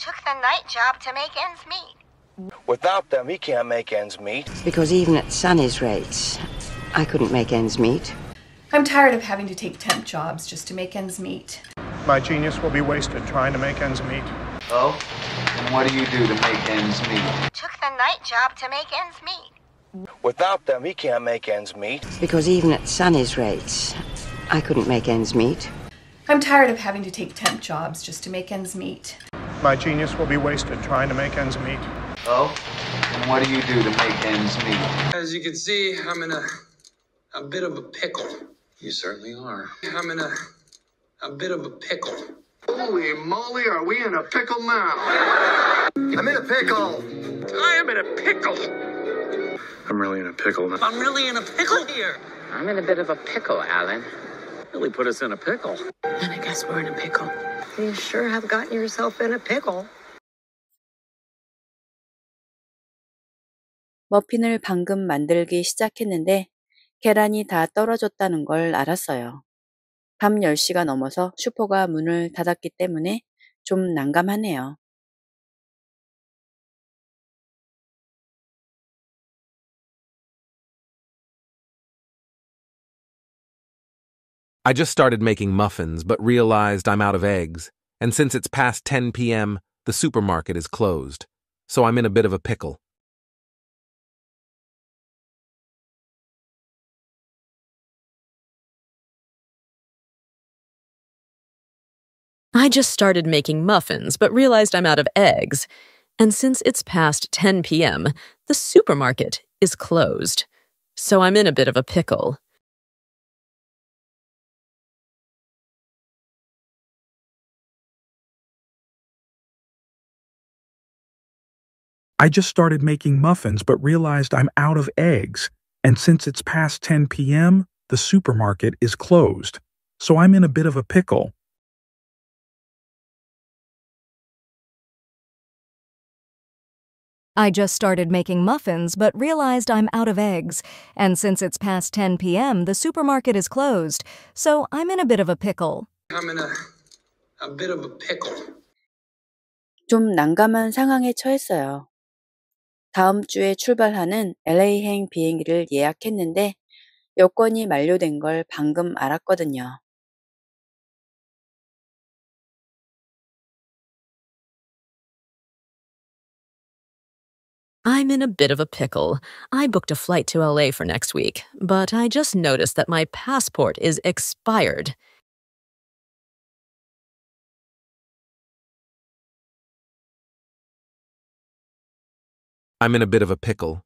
took the night job to make ends meet. Without them, he can't make ends meet. Because even at Sonny's rates, I couldn't make ends meet. I'm tired of having to take temp jobs just to make ends meet. My genius will be wasted trying to make ends meet. Oh? And what do you do to make ends meet? Took the night job to make ends meet. Without them, he can't make ends meet. Because even at Sonny's rates, I couldn't make ends meet. I'm tired of having to take temp jobs just to make ends meet my genius will be wasted trying to make ends meet. Oh? And what do you do to make ends meet? As you can see, I'm in a, a bit of a pickle. You certainly are. I'm in a, a bit of a pickle. Holy moly, are we in a pickle now? I'm in a pickle. I am in a pickle. I'm really in a pickle now. I'm really in a pickle here. I'm in a bit of a pickle, Alan. Really put us in a pickle. And I guess we're in a pickle. You sure have gotten yourself in a pickle. 머핀을 방금 만들기 시작했는데 계란이 다 떨어졌다는 걸 알았어요. 밤 10시가 넘어서 슈퍼가 문을 닫았기 때문에 좀 난감하네요. I just started making muffins, but realized I'm out of eggs, and since it's past 10 p.m., the supermarket is closed, so I'm in a bit of a pickle. I just started making muffins, but realized I'm out of eggs, and since it's past 10 p.m., the supermarket is closed, so I'm in a bit of a pickle. I just started making muffins but realized I'm out of eggs, and since it's past 10 p.m., the supermarket is closed, so I'm in a bit of a pickle. I just started making muffins but realized I'm out of eggs, and since it's past 10 p.m., the supermarket is closed, so I'm in a bit of a pickle. I'm in a, a bit of a pickle. 좀 난감한 상황에 처했어요. 다음 주에 출발하는 LA행 비행기를 예약했는데 여권이 만료된 걸 방금 알았거든요. I'm in a bit of a pickle. I booked a flight to LA for next week, but I just noticed that my passport is expired. I'm in a bit of a pickle.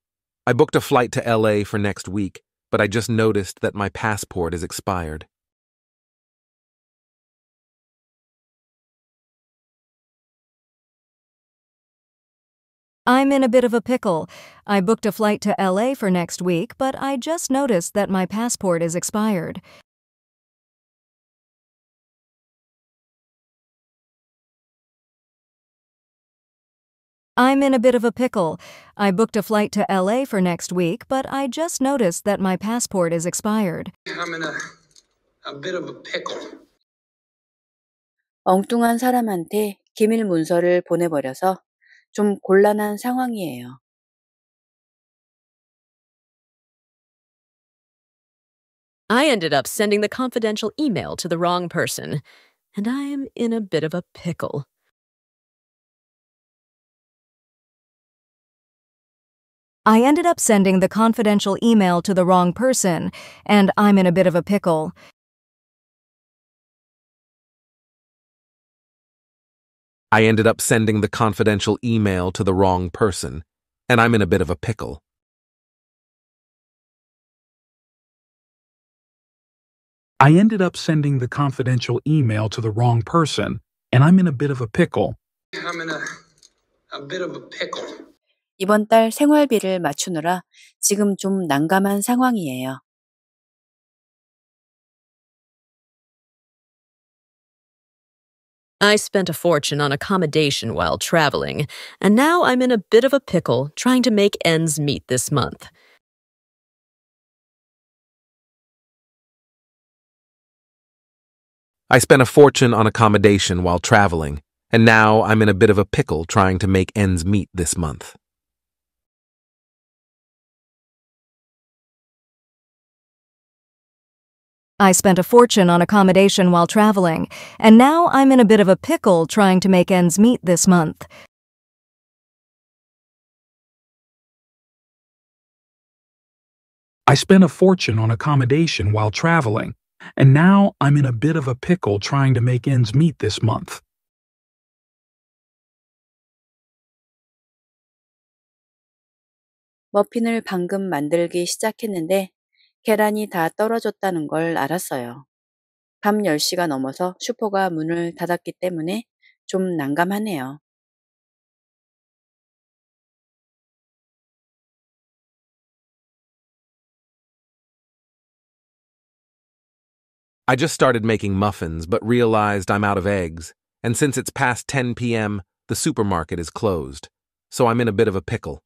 I booked a flight to LA for next week, but I just noticed that my passport is expired. I'm in a bit of a pickle. I booked a flight to LA for next week, but I just noticed that my passport is expired. I'm in a bit of a pickle. I booked a flight to LA for next week, but I just noticed that my passport is expired. I'm in a, a bit of a pickle. 엉뚱한 사람한테 기밀 문서를 보내버려서 좀 곤란한 상황이에요. I ended up sending the confidential email to the wrong person, and I am in a bit of a pickle. I ended up sending the confidential email to the wrong person, and I'm in a bit of a pickle. I ended up sending the confidential email to the wrong person, and I'm in a bit of a pickle. I ended up sending the confidential email to the wrong person, and I'm in a bit of a pickle. I'm in a, a bit of a pickle. I spent a fortune on accommodation while traveling, and now I'm in a bit of a pickle trying to make ends meet this month. I spent a fortune on accommodation while traveling, and now I'm in a bit of a pickle trying to make ends meet this month. I spent a fortune on accommodation while traveling, and now I'm in a bit of a pickle trying to make ends meet this month. I spent a fortune on accommodation while traveling, and now I'm in a bit of a pickle trying to make ends meet this month. 머핀을 방금 만들기 시작했는데 계란이 다 떨어졌다는 걸 알았어요. 밤 10시가 넘어서 슈퍼가 문을 닫았기 때문에 좀 난감하네요. I just started making muffins but realized I'm out of eggs, and since it's past 10 p.m., the supermarket is closed, so I'm in a bit of a pickle.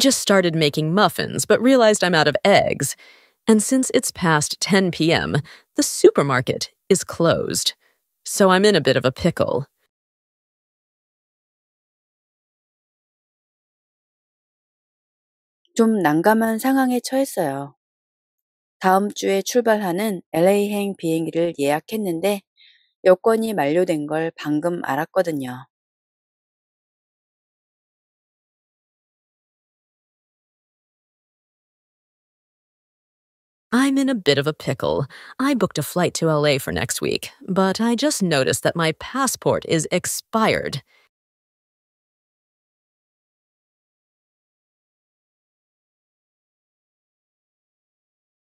just started making muffins but realized I'm out of eggs. And since it's past 10 p.m., the supermarket is closed. So I'm in a bit of a pickle. 좀 난감한 상황에 처했어요. 다음 주에 출발하는 LA행 비행기를 예약했는데 여권이 만료된 걸 방금 알았거든요. I'm in a bit of a pickle. I booked a flight to LA for next week, but I just noticed that my passport is expired.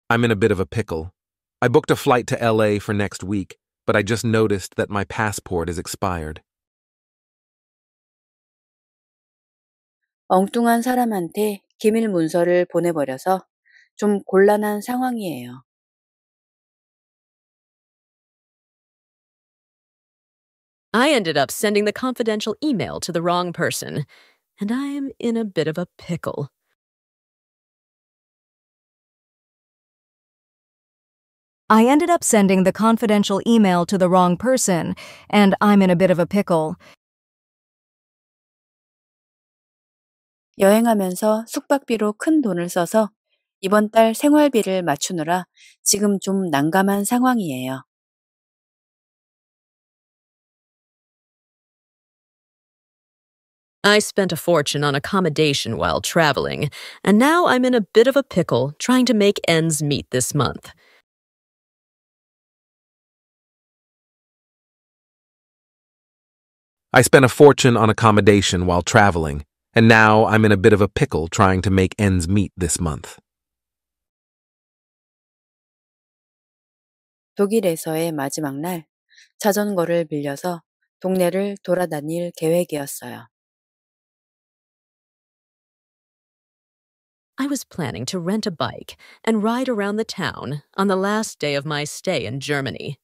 I'm in a bit of a pickle. I booked a flight to LA for next week, but I just noticed that my passport is expired. 엉뚱한 사람한테 기밀 문서를 보내버려서 좀 곤란한 I ended up sending the confidential email to the wrong person, and I am in a bit of a pickle. I ended up sending the confidential email to the wrong person, and I'm in a bit of a pickle. 여행하면서 숙박비로 큰 돈을 써서 이번 달 생활비를 맞추느라 지금 좀 난감한 상황이에요. I spent a fortune on accommodation while traveling, and now I'm in a bit of a pickle trying to make ends meet this month. I spent a fortune on accommodation while traveling, and now I'm in a bit of a pickle trying to make ends meet this month. 독일에서의 마지막 날 자전거를 빌려서 동네를 돌아다닐 계획이었어요. I was planning to rent a bike and ride around the town on the last day of my stay in Germany.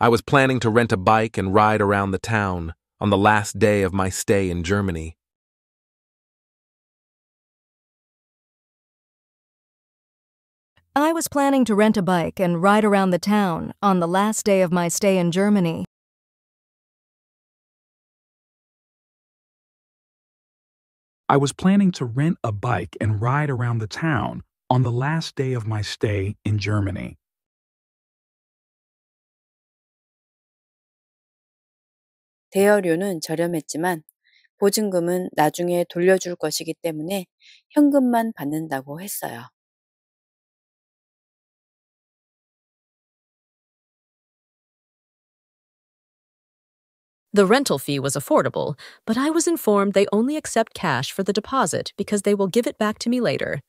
I was planning to rent a bike and ride around the town on the last day of my stay in Germany. I was planning to rent a bike and ride around the town on the last day of my stay in Germany. I was planning to rent a bike and ride around the town on the last day of my stay in Germany. 대여료는 저렴했지만 보증금은 나중에 돌려줄 것이기 때문에 현금만 받는다고 했어요. The rental fee was affordable, but I was informed they only accept cash for the deposit because they will give it back to me later.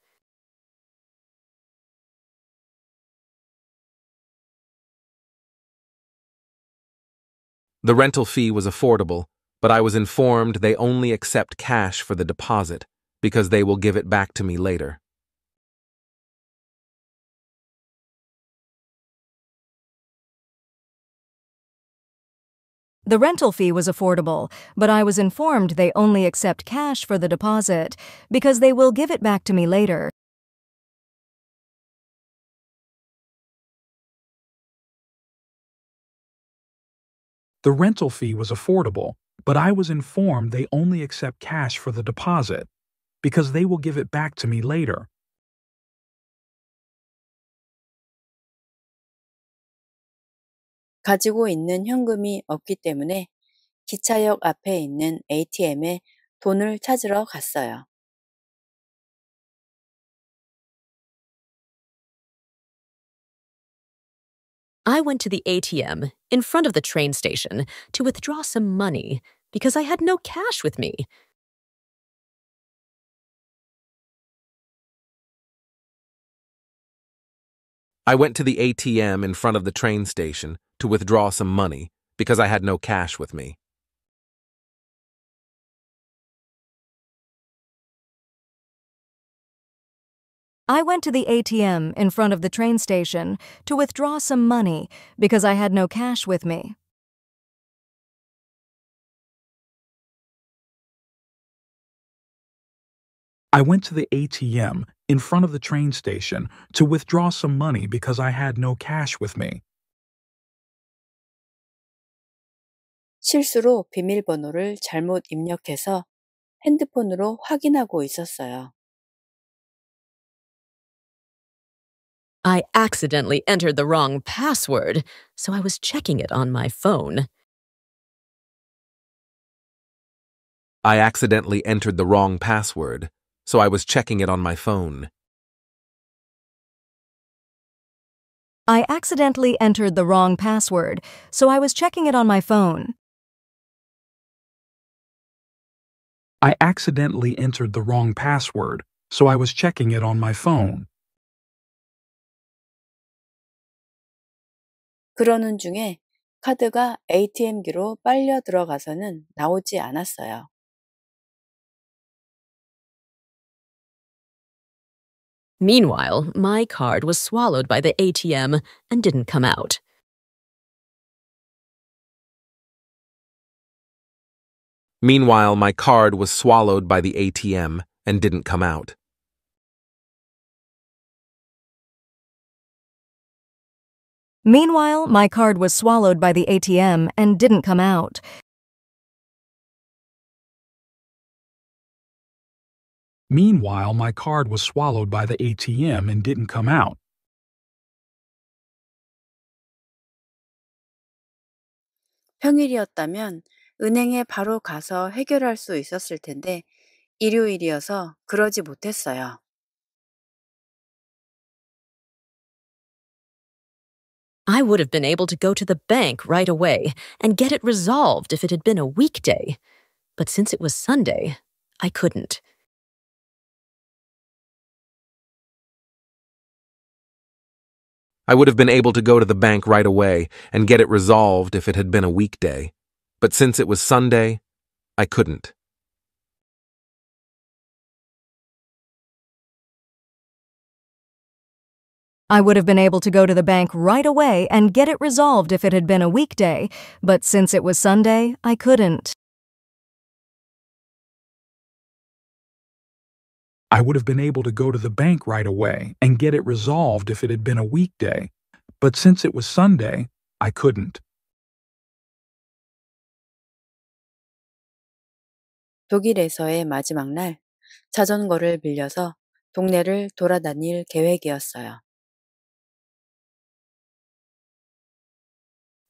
The rental fee was affordable, but I was informed they only accept cash for the deposit because they will give it back to me later. The rental fee was affordable, but I was informed they only accept cash for the deposit because they will give it back to me later. The rental fee was affordable, but I was informed they only accept cash for the deposit because they will give it back to me later. 가지고 있는 현금이 없기 때문에 기차역 앞에 있는 ATM에 돈을 찾으러 갔어요. I went to the ATM in front of the train station to withdraw some money because I had no cash with me. I went to the ATM in front of the train station to withdraw some money because I had no cash with me. I went to the ATM in front of the train station to withdraw some money because I had no cash with me. I went to the ATM in front of the train station to withdraw some money because I had no cash with me. 실수로 비밀번호를 잘못 입력해서 핸드폰으로 확인하고 있었어요. I accidentally entered the wrong password, so I was checking it on my phone. I accidentally entered the wrong password, so I was checking it on my phone. I accidentally entered the wrong password, so I was checking it on my phone. I accidentally entered the wrong password, so I was checking it on my phone. 그러는 중에 카드가 ATM기로 빨려 들어가서는 나오지 않았어요. Meanwhile, my card was swallowed by the ATM and didn't come out. Meanwhile, my card was swallowed by the ATM and didn't come out. Meanwhile, my card was swallowed by the ATM and didn't come out. Meanwhile, my card was swallowed by the ATM and didn't come out. I would have been able to go to the bank right away and get it resolved if it had been a weekday. But since it was Sunday, I couldn't. I would have been able to go to the bank right away and get it resolved if it had been a weekday, but since it was Sunday, I couldn't. I would have been able to go to the bank right away and get it resolved if it had been a weekday, but since it was Sunday, I couldn't. I would have been able to go to the bank right away and get it resolved if it had been a weekday, but since it was Sunday, I couldn't. 독일에서의 마지막 날 자전거를 빌려서 동네를 돌아다닐 계획이었어요.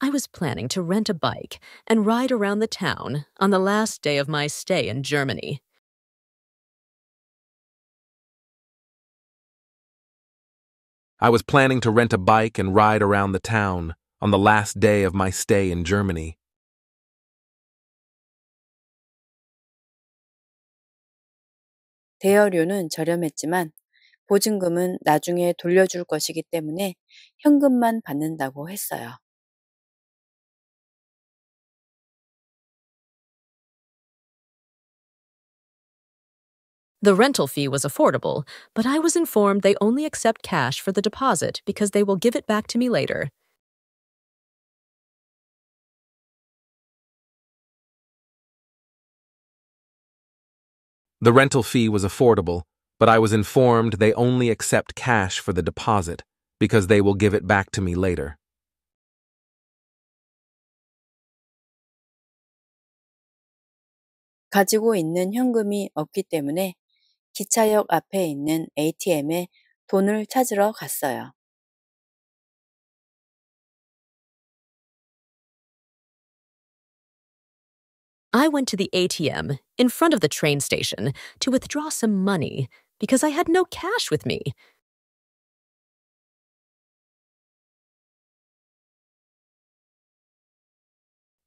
I was planning to rent a bike and ride around the town on the last day of my stay in Germany. I was planning to rent a bike and ride around the town on the last day of my stay in Germany. 대여료는 저렴했지만 보증금은 나중에 돌려줄 것이기 때문에 현금만 받는다고 했어요. The rental fee was affordable, but I was informed they only accept cash for the deposit because they will give it back to me later. The rental fee was affordable, but I was informed they only accept cash for the deposit because they will give it back to me later. 가지고 있는 현금이 없기 때문에 기차역 앞에 있는 ATM에 돈을 찾으러 I went to the ATM in front of the train station to withdraw some money because I had no cash with me.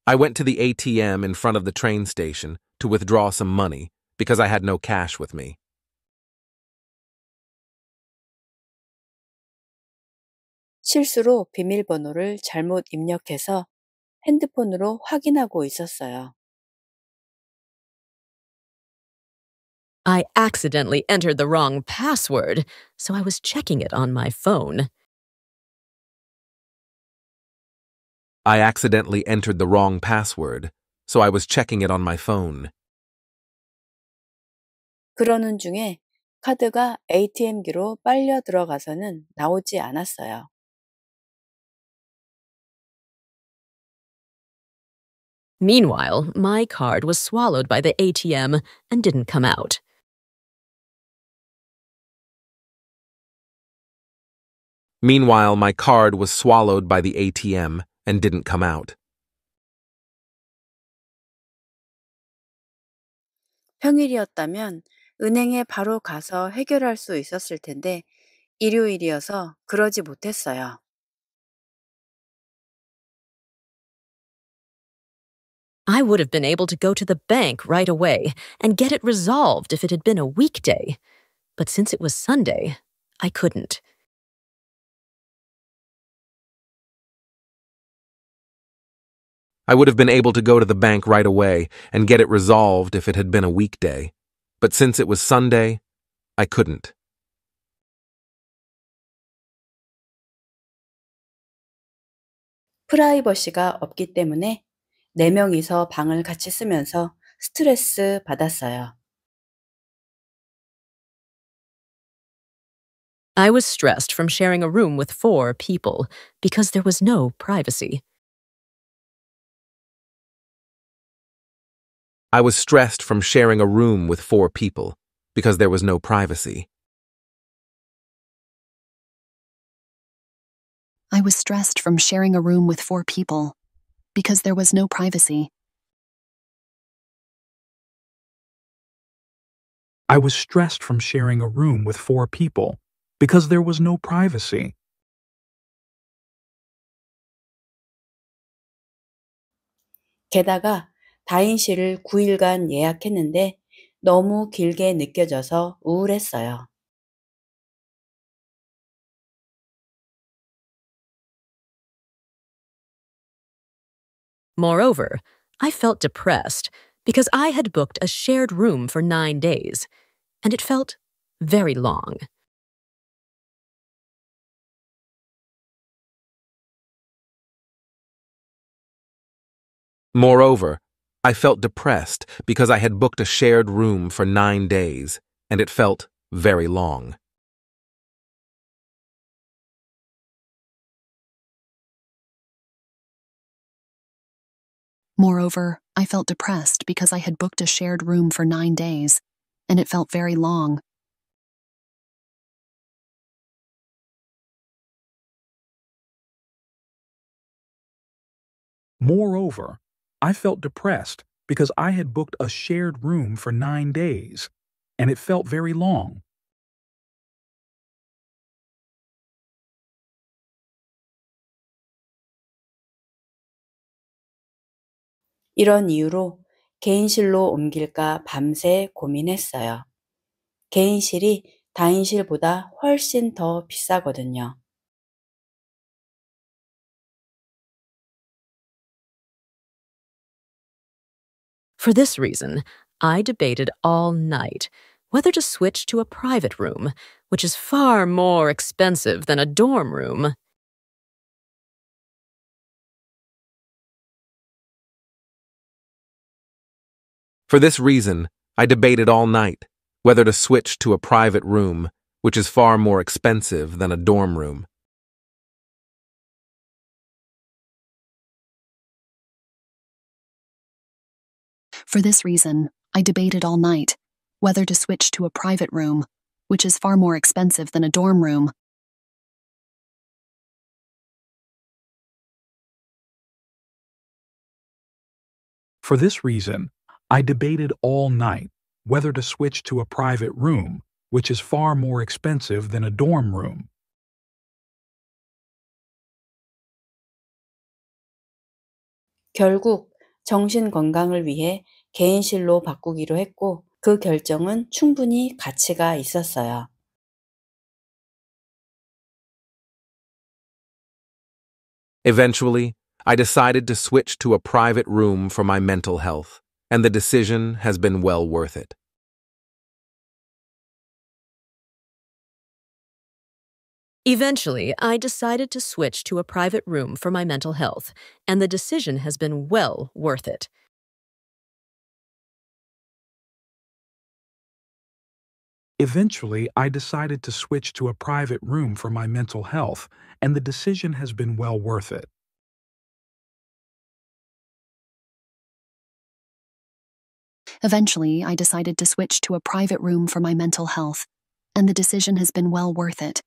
I went to the ATM in front of the train station to withdraw some money because I had no cash with me. 실수로 비밀번호를 잘못 입력해서 핸드폰으로 확인하고 있었어요. I accidentally entered the wrong password, so I was checking it on my phone. I accidentally entered the wrong password, so I was checking it on my phone. 그러는 중에 카드가 ATM기로 빨려 들어가서는 나오지 않았어요. Meanwhile, my card was swallowed by the ATM and didn't come out. Meanwhile, my card was swallowed by the ATM and didn't come out. 평일이었다면 은행에 바로 가서 해결할 수 있었을 텐데 일요일이어서 그러지 못했어요. I would have been able to go to the bank right away and get it resolved if it had been a weekday. But since it was Sunday, I couldn't. I would have been able to go to the bank right away and get it resolved if it had been a weekday. But since it was Sunday, I couldn't. Privacy가 없기 때문에 4명이서 방을 같이 쓰면서 스트레스 받았어요. I was stressed from sharing a room with four people because there was no privacy. I was stressed from sharing a room with four people because there was no privacy. I was stressed from sharing a room with four people because there was no privacy. I was stressed from sharing a room with four people because there was no privacy. 게다가 다인실을 9일간 예약했는데 너무 길게 느껴져서 우울했어요. Moreover, I felt depressed because I had booked a shared room for nine days, and it felt very long. Moreover, I felt depressed because I had booked a shared room for nine days, and it felt very long. Moreover, I felt depressed because I had booked a shared room for nine days, and it felt very long. Moreover, I felt depressed because I had booked a shared room for nine days, and it felt very long. 이런 이유로 개인실로 옮길까 밤새 고민했어요. 개인실이 다인실보다 훨씬 더 비싸거든요. For this reason, I debated all night whether to switch to a private room, which is far more expensive than a dorm room. For this reason, I debated all night whether to switch to a private room, which is far more expensive than a dorm room. For this reason, I debated all night whether to switch to a private room, which is far more expensive than a dorm room. For this reason, I debated all night whether to switch to a private room, which is far more expensive than a dorm room. 결국 정신 건강을 위해 개인실로 바꾸기로 했고 그 결정은 충분히 가치가 있었어요. Eventually, I decided to switch to a private room for my mental health and the decision has been well worth it. Eventually, I decided to switch to a private room for my mental health, and the decision has been well worth it. Eventually, I decided to switch to a private room for my mental health, and the decision has been well worth it. Eventually, I decided to switch to a private room for my mental health, and the decision has been well worth it.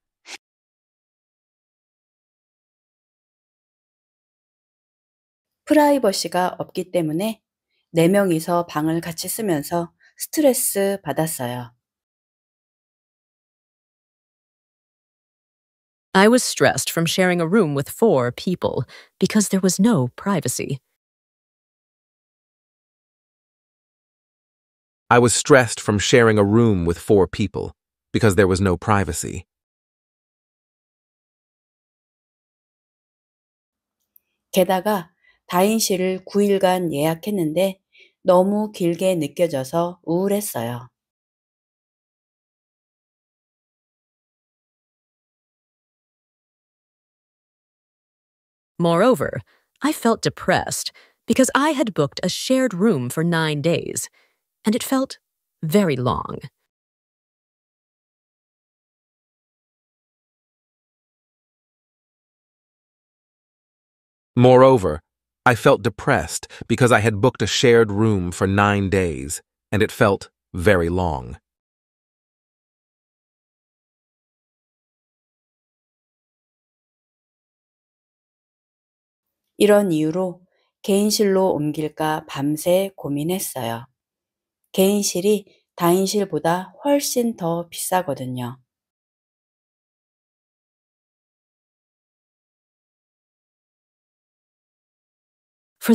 없기 때문에 방을 같이 쓰면서 스트레스 받았어요. I was stressed from sharing a room with four people because there was no privacy. I was stressed from sharing a room with four people because there was no privacy. Moreover, I felt depressed because I had booked a shared room for nine days and it felt very long. Moreover, I felt depressed because I had booked a shared room for nine days, and it felt very long. 이런 이유로 개인실로 옮길까 밤새 고민했어요. For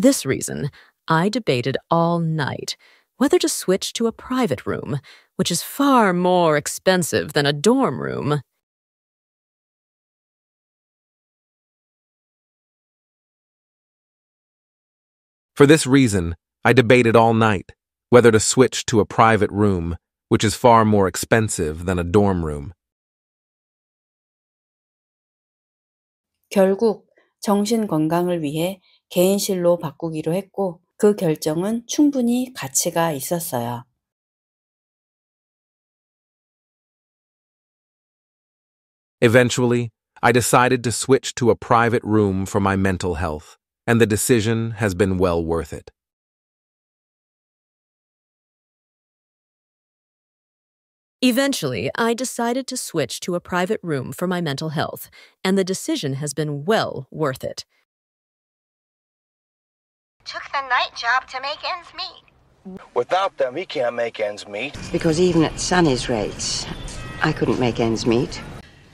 this reason, I debated all night whether to switch to a private room, which is far more expensive than a dorm room. For this reason, I debated all night whether to switch to a private room, which is far more expensive than a dorm room. 결국 정신 건강을 위해 개인실로 바꾸기로 했고 그 결정은 충분히 가치가 있었어요. Eventually, I decided to switch to a private room for my mental health, and the decision has been well worth it. Eventually, I decided to switch to a private room for my mental health, and the decision has been well worth it. Took the night job to make ends meet. Without them, he can't make ends meet. Because even at Sunny's rates, I couldn't make ends meet.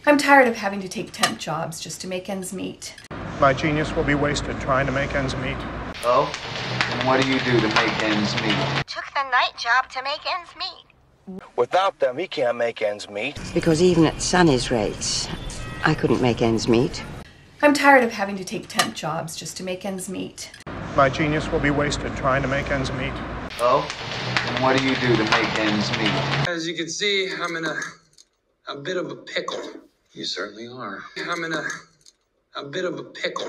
I'm tired of having to take temp jobs just to make ends meet. My genius will be wasted trying to make ends meet. Oh? And what do you do to make ends meet? Took the night job to make ends meet. Without them, he can't make ends meet. Because even at Sonny's rates, I couldn't make ends meet. I'm tired of having to take temp jobs just to make ends meet. My genius will be wasted trying to make ends meet. Oh? And what do you do to make ends meet? As you can see, I'm in a, a bit of a pickle. You certainly are. I'm in a, a bit of a pickle.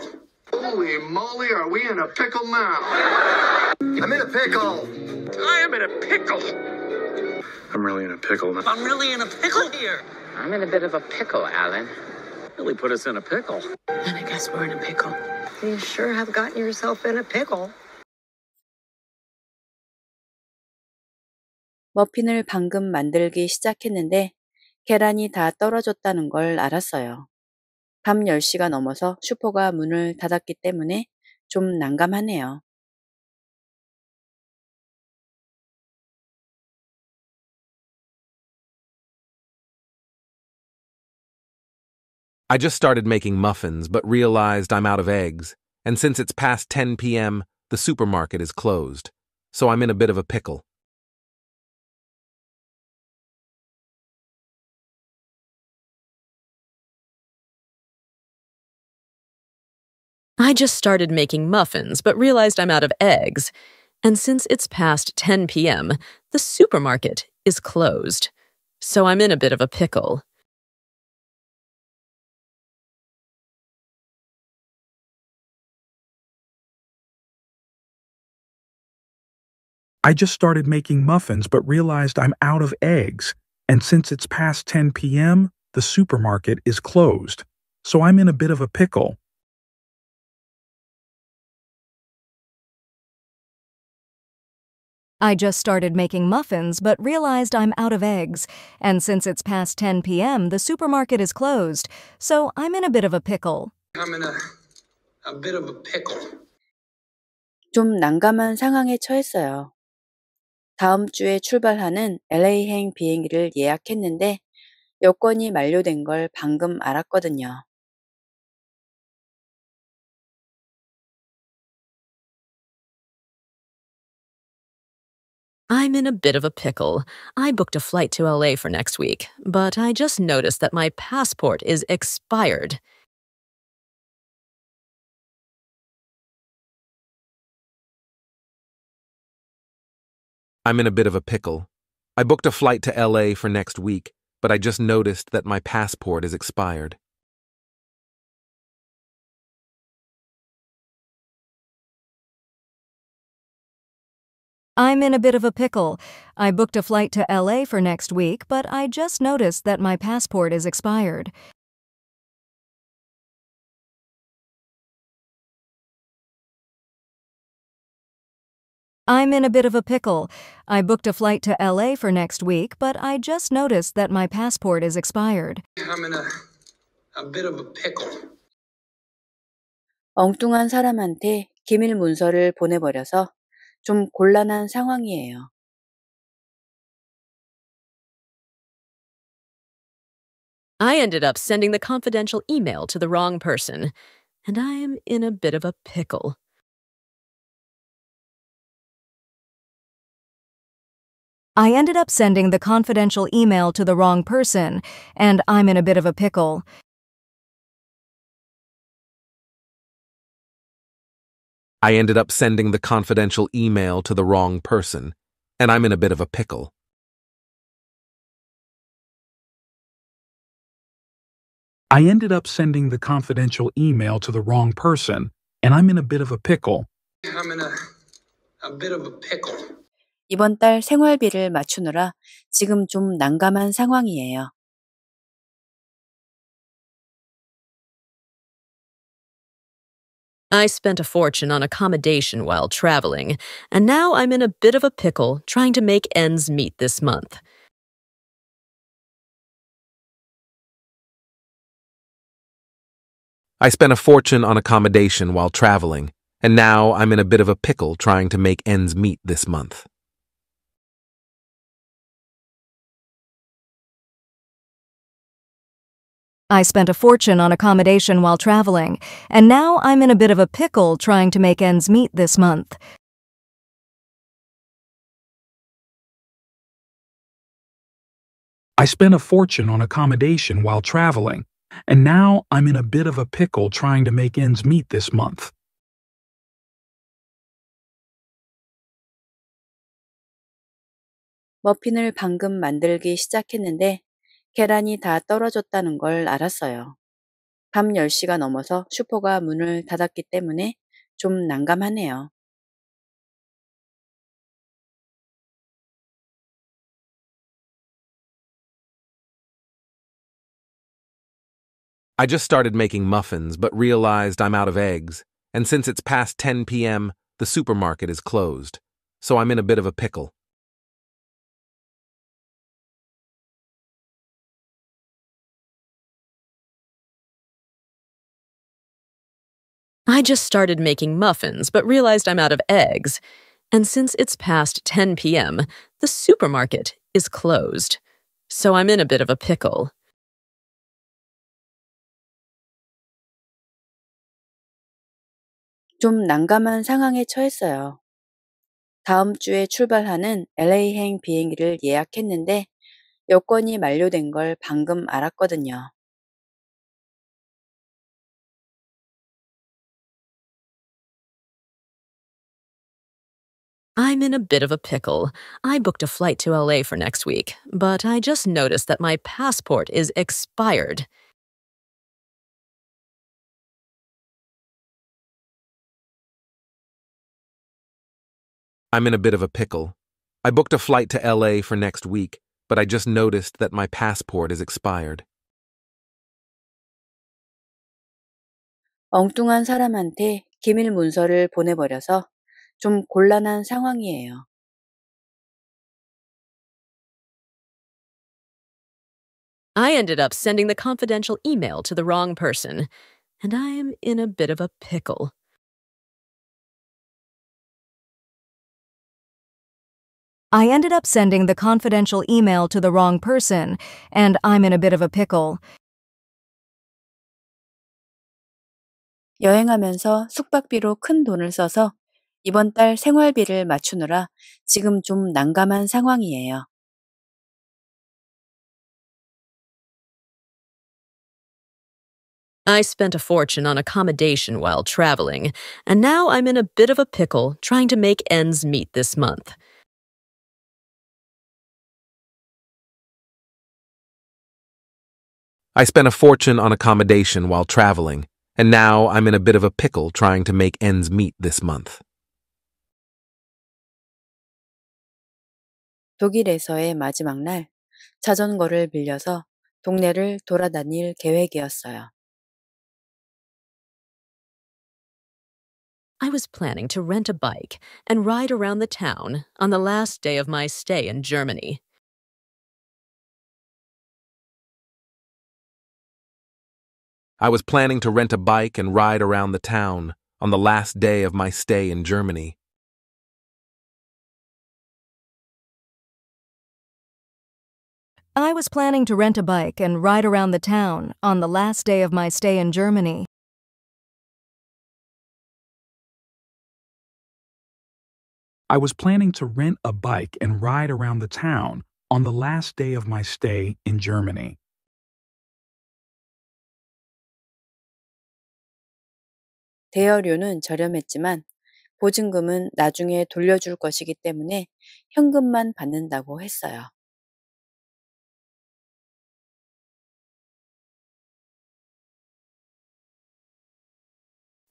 Holy moly, are we in a pickle now? I'm in a pickle. I am in a pickle. I'm really in a pickle. I'm really in a pickle here. I'm in a bit of a pickle, Alan. Really put us in a pickle. And I guess we're in a pickle. You sure have gotten yourself in a pickle. 머핀을 방금 만들기 시작했는데 계란이 다 떨어졌다는 걸 알았어요. 밤 10시가 넘어서 슈퍼가 문을 닫았기 때문에 좀 난감하네요. I just started making muffins but realized I'm out of eggs, and since it's past 10 p.m., the supermarket is closed, so I'm in a bit of a pickle. I just started making muffins but realized I'm out of eggs, and since it's past 10 p.m., the supermarket is closed, so I'm in a bit of a pickle. I just started making muffins but realized I'm out of eggs, and since it's past 10 p.m., the supermarket is closed, so I'm in a bit of a pickle. I just started making muffins but realized I'm out of eggs, and since it's past 10 p.m., the supermarket is closed, so I'm in a bit of a pickle. I'm in a, a bit of a pickle. 좀 난감한 상황에 처했어요. 다음 주에 출발하는 LA행 비행기를 예약했는데 여권이 만료된 걸 방금 알았거든요. I'm in a bit of a pickle. I booked a flight to LA for next week, but I just noticed that my passport is expired. I'm in a bit of a pickle. I booked a flight to LA for next week, but I just noticed that my passport is expired. I'm in a bit of a pickle. I booked a flight to LA for next week, but I just noticed that my passport is expired. I'm in a bit of a pickle. I booked a flight to LA for next week, but I just noticed that my passport is expired. I'm in a, a bit of a pickle. 엉뚱한 사람한테 기밀 문서를 보내버려서 좀 곤란한 상황이에요. I ended up sending the confidential email to the wrong person, and I am in a bit of a pickle. I ended up sending the confidential email to the wrong person, and I'm in a bit of a pickle. I ended up sending the confidential email to the wrong person, and I'm in a bit of a pickle. I ended up sending the confidential email to the wrong person, and I'm in a bit of a pickle. I'm in a, a bit of a pickle. 이번 달 생활비를 맞추느라 지금 좀 난감한 상황이에요. I spent a fortune on accommodation while traveling, and now I'm in a bit of a pickle trying to make ends meet this month. I spent a fortune on accommodation while traveling, and now I'm in a bit of a pickle trying to make ends meet this month. I spent a fortune on accommodation while traveling, and now I'm in a bit of a pickle trying to make ends meet this month. I spent a fortune on accommodation while traveling, and now I'm in a bit of a pickle trying to make ends meet this month. 머핀을 방금 만들기 시작했는데 계란이 다 떨어졌다는 걸 알았어요. 밤 10시가 넘어서 슈퍼가 문을 닫았기 때문에 좀 난감하네요. I just started making muffins but realized I'm out of eggs, and since it's past 10 p.m., the supermarket is closed, so I'm in a bit of a pickle. just started making muffins, but realized I'm out of eggs. And since it's past 10 p.m., the supermarket is closed. So I'm in a bit of a pickle. 좀 난감한 상황에 처했어요. 다음 주에 출발하는 LA행 비행기를 예약했는데 여권이 만료된 걸 방금 알았거든요. I'm in a bit of a pickle. I booked a flight to LA for next week, but I just noticed that my passport is expired. I'm in a bit of a pickle. I booked a flight to LA for next week, but I just noticed that my passport is expired. 엉뚱한 사람한테 기밀 문서를 보내버려서 좀 곤란한 상황이에요. I ended up sending the confidential email to the wrong person, and I am in a bit of a pickle. I ended up sending the confidential email to the wrong person, and I'm in a bit of a pickle. 여행하면서 숙박비로 큰 돈을 써서 이번 달 생활비를 맞추느라 지금 좀 난감한 상황이에요. I spent a fortune on accommodation while traveling, and now I'm in a bit of a pickle trying to make ends meet this month. I spent a fortune on accommodation while traveling, and now I'm in a bit of a pickle trying to make ends meet this month. 독일에서의 마지막 날 자전거를 빌려서 동네를 돌아다닐 계획이었어요. I was planning to rent a bike and ride around the town on the last day of my stay in Germany. I was planning to rent a bike and ride around the town on the last day of my stay in Germany. I was planning to rent a bike and ride around the town on the last day of my stay in Germany. I was planning to rent a bike and ride around the town on the last day of my stay in Germany. 대여료는 저렴했지만 보증금은 나중에 돌려줄 것이기 때문에 현금만 받는다고 했어요.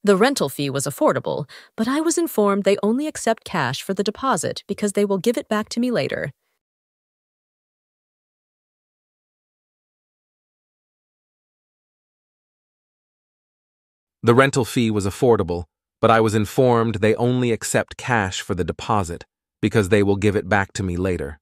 The rental fee was affordable, but I was informed they only accept cash for the deposit because they will give it back to me later. The rental fee was affordable, but I was informed they only accept cash for the deposit because they will give it back to me later.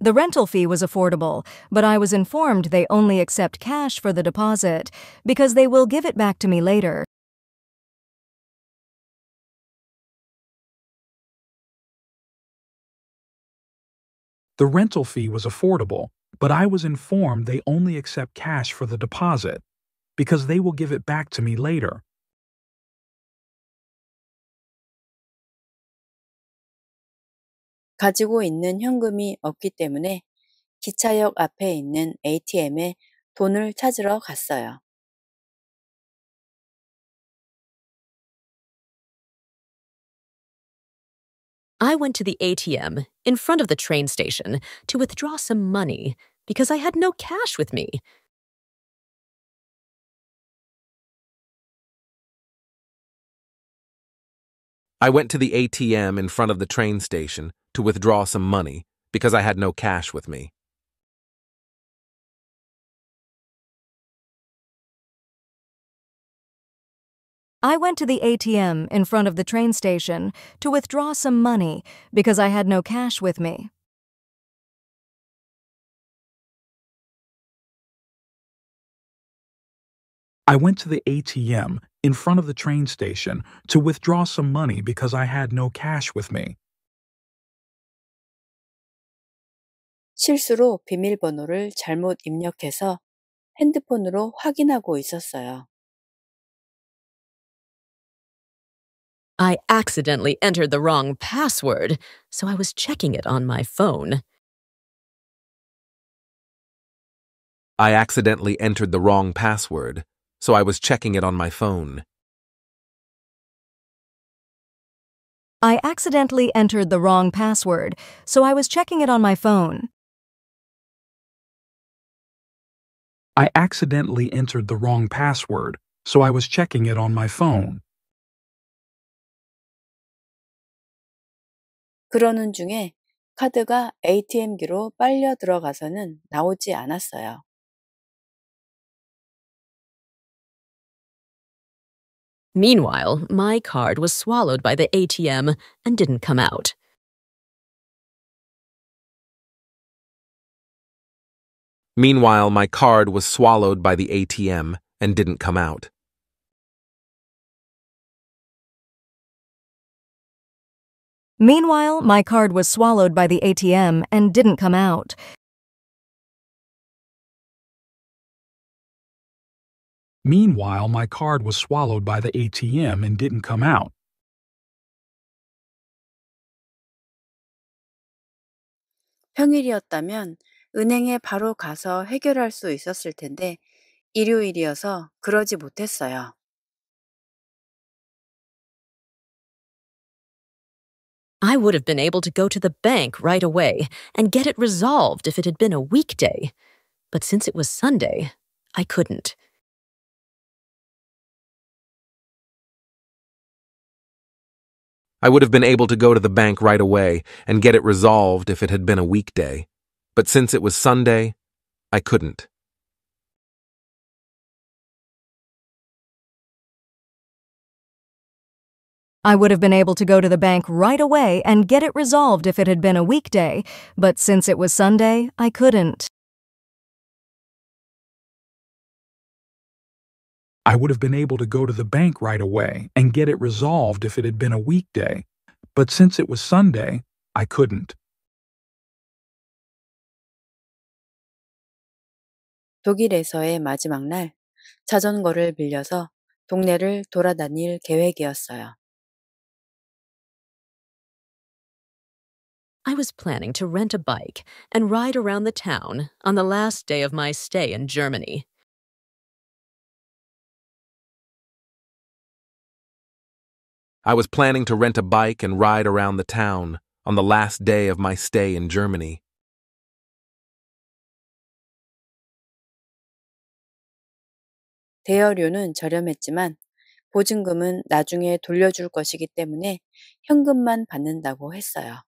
The rental fee was affordable, but I was informed they only accept cash for the deposit because they will give it back to me later. The rental fee was affordable, but I was informed they only accept cash for the deposit because they will give it back to me later. 가지고 있는 현금이 없기 때문에 기차역 앞에 있는 ATM에 돈을 찾으러 갔어요. I went to the ATM in front of the train station to withdraw some money because I had no cash with me. I went to the ATM in front of the train station to withdraw some money because I had no cash with me. I went to the ATM in front of the train station to withdraw some money because I had no cash with me. I went to the ATM in front of the train station to withdraw some money because I had no cash with me. 실수로 비밀번호를 잘못 입력해서 핸드폰으로 확인하고 있었어요. I accidentally entered the wrong password, so I was checking it on my phone. I accidentally entered the wrong password, so I was checking it on my phone. I accidentally entered the wrong password, so I was checking it on my phone. I accidentally entered the wrong password, so I was checking it on my phone. 그러는 중에 카드가 ATM기로 빨려 들어가서는 나오지 않았어요. Meanwhile, my card was swallowed by the ATM and didn't come out. Meanwhile, my card was swallowed by the ATM and didn't come out. Meanwhile, my card was swallowed by the ATM and didn't come out. Meanwhile, my card was swallowed by the ATM and didn't come out. 평일이었다면 I would have been able to go to the bank right away and get it resolved if it had been a weekday. But since it was Sunday, I couldn't. I would have been able to go to the bank right away and get it resolved if it had been a weekday but since it was Sunday, I couldn't. I would have been able to go to the bank right away and get it resolved if it had been a weekday, but since it was Sunday, I couldn't. I would have been able to go to the bank right away and get it resolved if it had been a weekday, but since it was Sunday, I couldn't. 독일에서의 마지막 날 자전거를 빌려서 동네를 돌아다닐 계획이었어요. I was planning to rent a bike and ride around the town on the last day of my stay in Germany. I was planning to rent a bike and ride around the town on the last day of my stay in Germany. 대여료는 저렴했지만 보증금은 나중에 돌려줄 것이기 때문에 현금만 받는다고 했어요.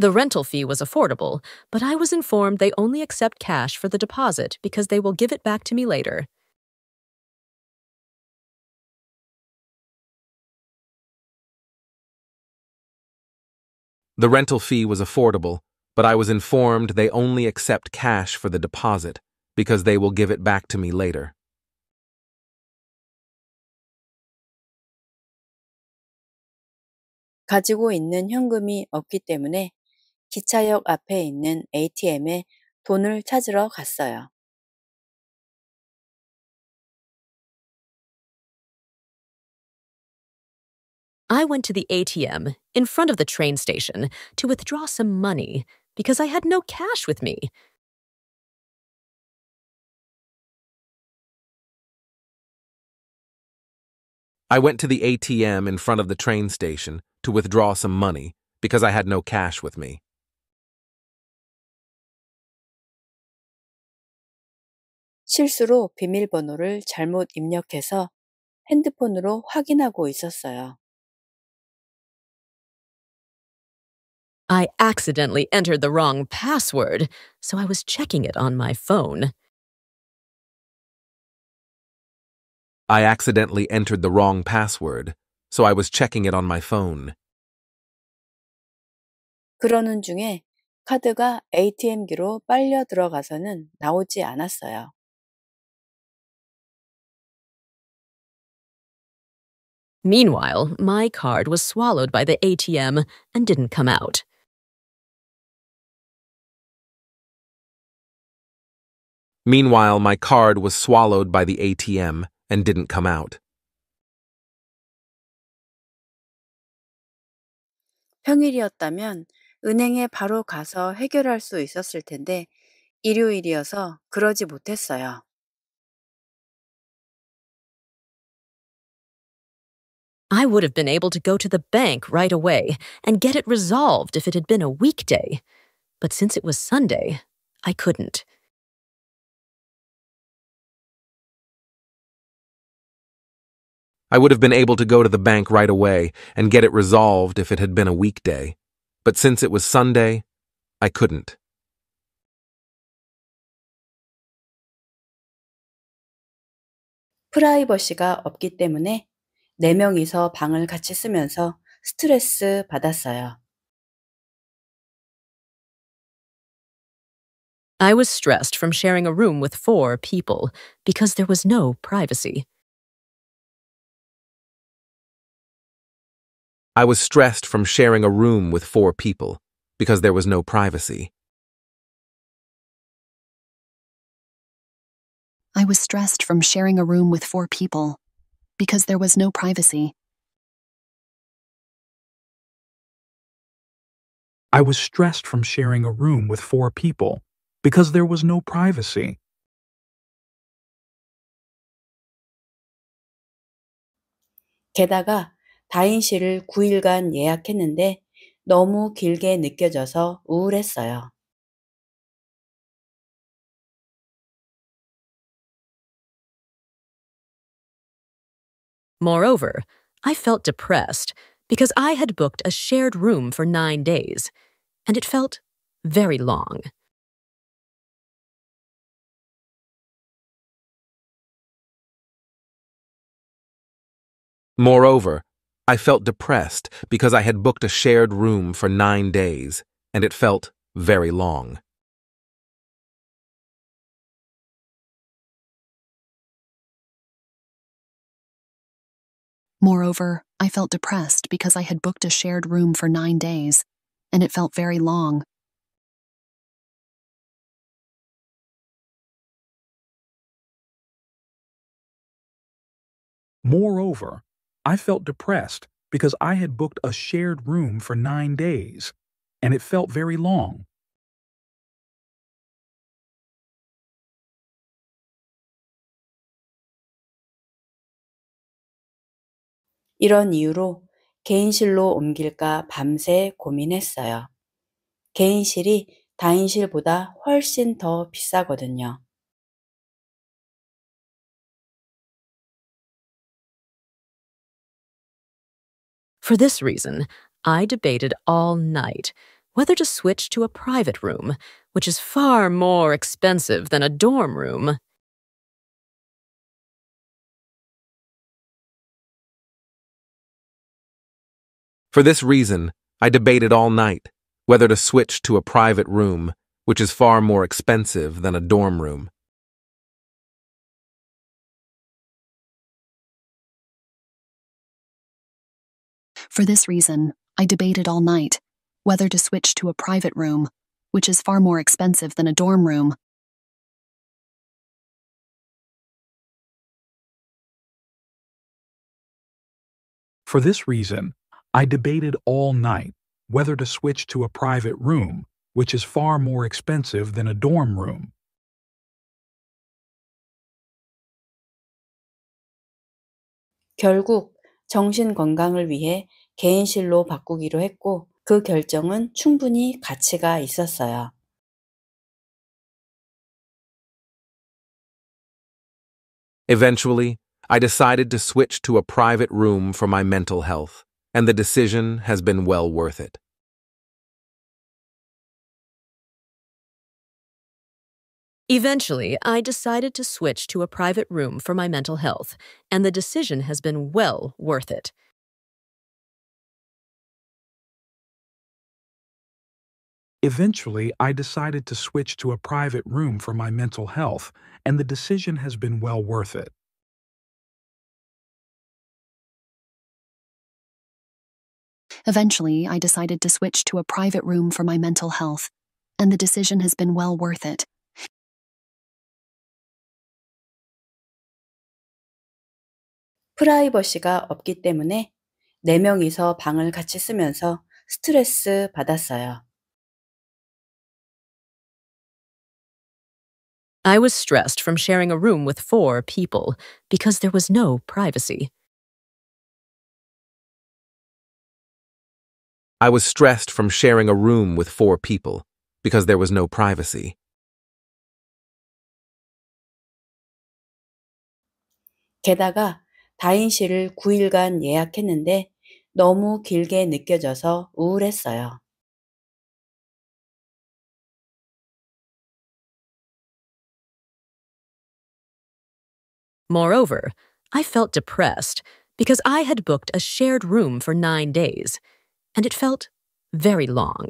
The rental fee was affordable, but I was informed they only accept cash for the deposit because they will give it back to me later. The rental fee was affordable, but I was informed they only accept cash for the deposit because they will give it back to me later. 가지고 있는 현금이 없기 때문에 기차역 앞에 있는 ATM에 돈을 찾으러 갔어요. I went to the ATM in front of the train station to withdraw some money because I had no cash with me. I went to the ATM in front of the train station to withdraw some money because I had no cash with me. 실수로 비밀번호를 잘못 입력해서 핸드폰으로 확인하고 있었어요. I accidentally entered the wrong password, so I was checking it on my phone. I accidentally entered the wrong password, so I was checking it on my phone. 그러는 중에 카드가 ATM기로 빨려 들어가서는 나오지 않았어요. Meanwhile, my card was swallowed by the ATM and didn't come out. Meanwhile, my card was swallowed by the ATM and didn't come out. 평일이었다면 은행에 바로 가서 해결할 수 있었을 텐데 일요일이어서 그러지 못했어요. I would have been able to go to the bank right away and get it resolved if it had been a weekday. But since it was Sunday, I couldn't. I would have been able to go to the bank right away and get it resolved if it had been a weekday, but since it was Sunday, I couldn't. 없기 때문에 방을 같이 쓰면서 스트레스 받았어요. I was stressed from sharing a room with four people because there was no privacy. I was stressed from sharing a room with four people because there was no privacy. I was stressed from sharing a room with four people because there was no privacy. I was stressed from sharing a room with four people because there was no privacy. 게다가 다인실을 9일간 예약했는데 너무 길게 느껴져서 우울했어요. Moreover, I felt depressed because I had booked a shared room for nine days, and it felt very long. Moreover, I felt depressed because I had booked a shared room for nine days, and it felt very long. Moreover, I felt depressed because I had booked a shared room for nine days, and it felt very long. Moreover, I felt depressed because I had booked a shared room for nine days, and it felt very long. 이런 이유로 개인실로 옮길까 밤새 고민했어요. 개인실이 다인실보다 훨씬 더 비싸거든요. For this reason, I debated all night whether to switch to a private room, which is far more expensive than a dorm room. For this reason, I debated all night whether to switch to a private room, which is far more expensive than a dorm room. For this reason, I debated all night whether to switch to a private room, which is far more expensive than a dorm room. For this reason, I debated all night whether to switch to a private room, which is far more expensive than a dorm room. 결국 정신 건강을 위해 개인실로 Eventually, I decided to switch to a private room for my mental health, and the decision has been well worth it. Eventually, I decided to switch to a private room for my mental health, and the decision has been well worth it. Eventually, I decided to switch to a private room for my mental health, and the decision has been well worth it. Eventually, I decided to switch to a private room for my mental health, and the decision has been well worth it. Privacy가 없기 때문에 4명이서 방을 같이 쓰면서 스트레스 받았어요. I was stressed from sharing a room with four people because there was no privacy. I was stressed from sharing a room with four people because there was no privacy. 게다가 다인실을 9일간 예약했는데 너무 길게 느껴져서 우울했어요. Moreover, I felt depressed because I had booked a shared room for nine days, and it felt very long.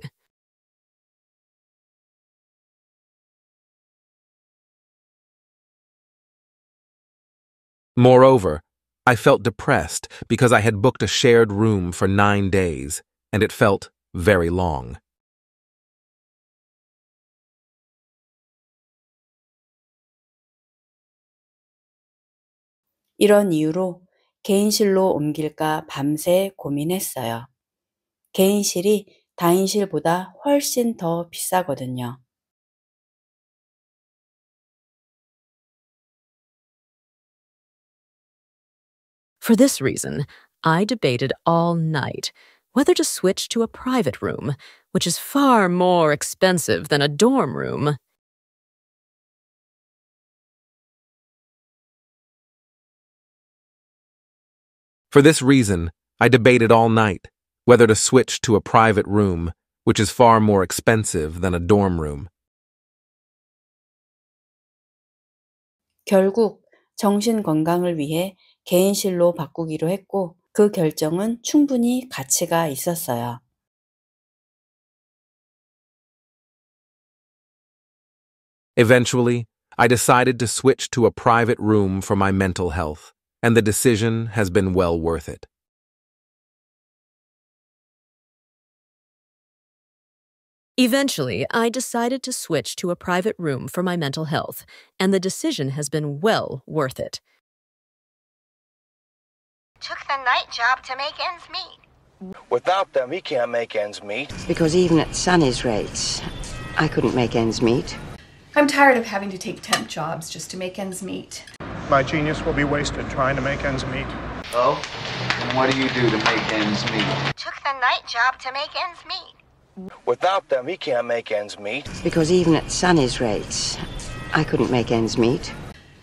Moreover, I felt depressed because I had booked a shared room for nine days, and it felt very long. 이런 이유로 개인실로 옮길까 밤새 고민했어요. 개인실이 다인실보다 훨씬 더 비싸거든요. For this reason, I debated all night whether to switch to a private room, which is far more expensive than a dorm room. For this reason, I debated all night whether to switch to a private room, which is far more expensive than a dorm room. 결국 정신 건강을 위해 개인실로 바꾸기로 했고 그 결정은 충분히 가치가 있었어요. Eventually, I decided to switch to a private room for my mental health and the decision has been well worth it. Eventually, I decided to switch to a private room for my mental health, and the decision has been well worth it. Took the night job to make ends meet. Without them, he can't make ends meet. Because even at Sunny's rates, I couldn't make ends meet. I'm tired of having to take temp jobs just to make ends meet. My genius will be wasted trying to make ends meet. Oh? And what do you do to make ends meet? Took the night job to make ends meet. Without them, he can't make ends meet. Because even at Sunny's rates, I couldn't make ends meet.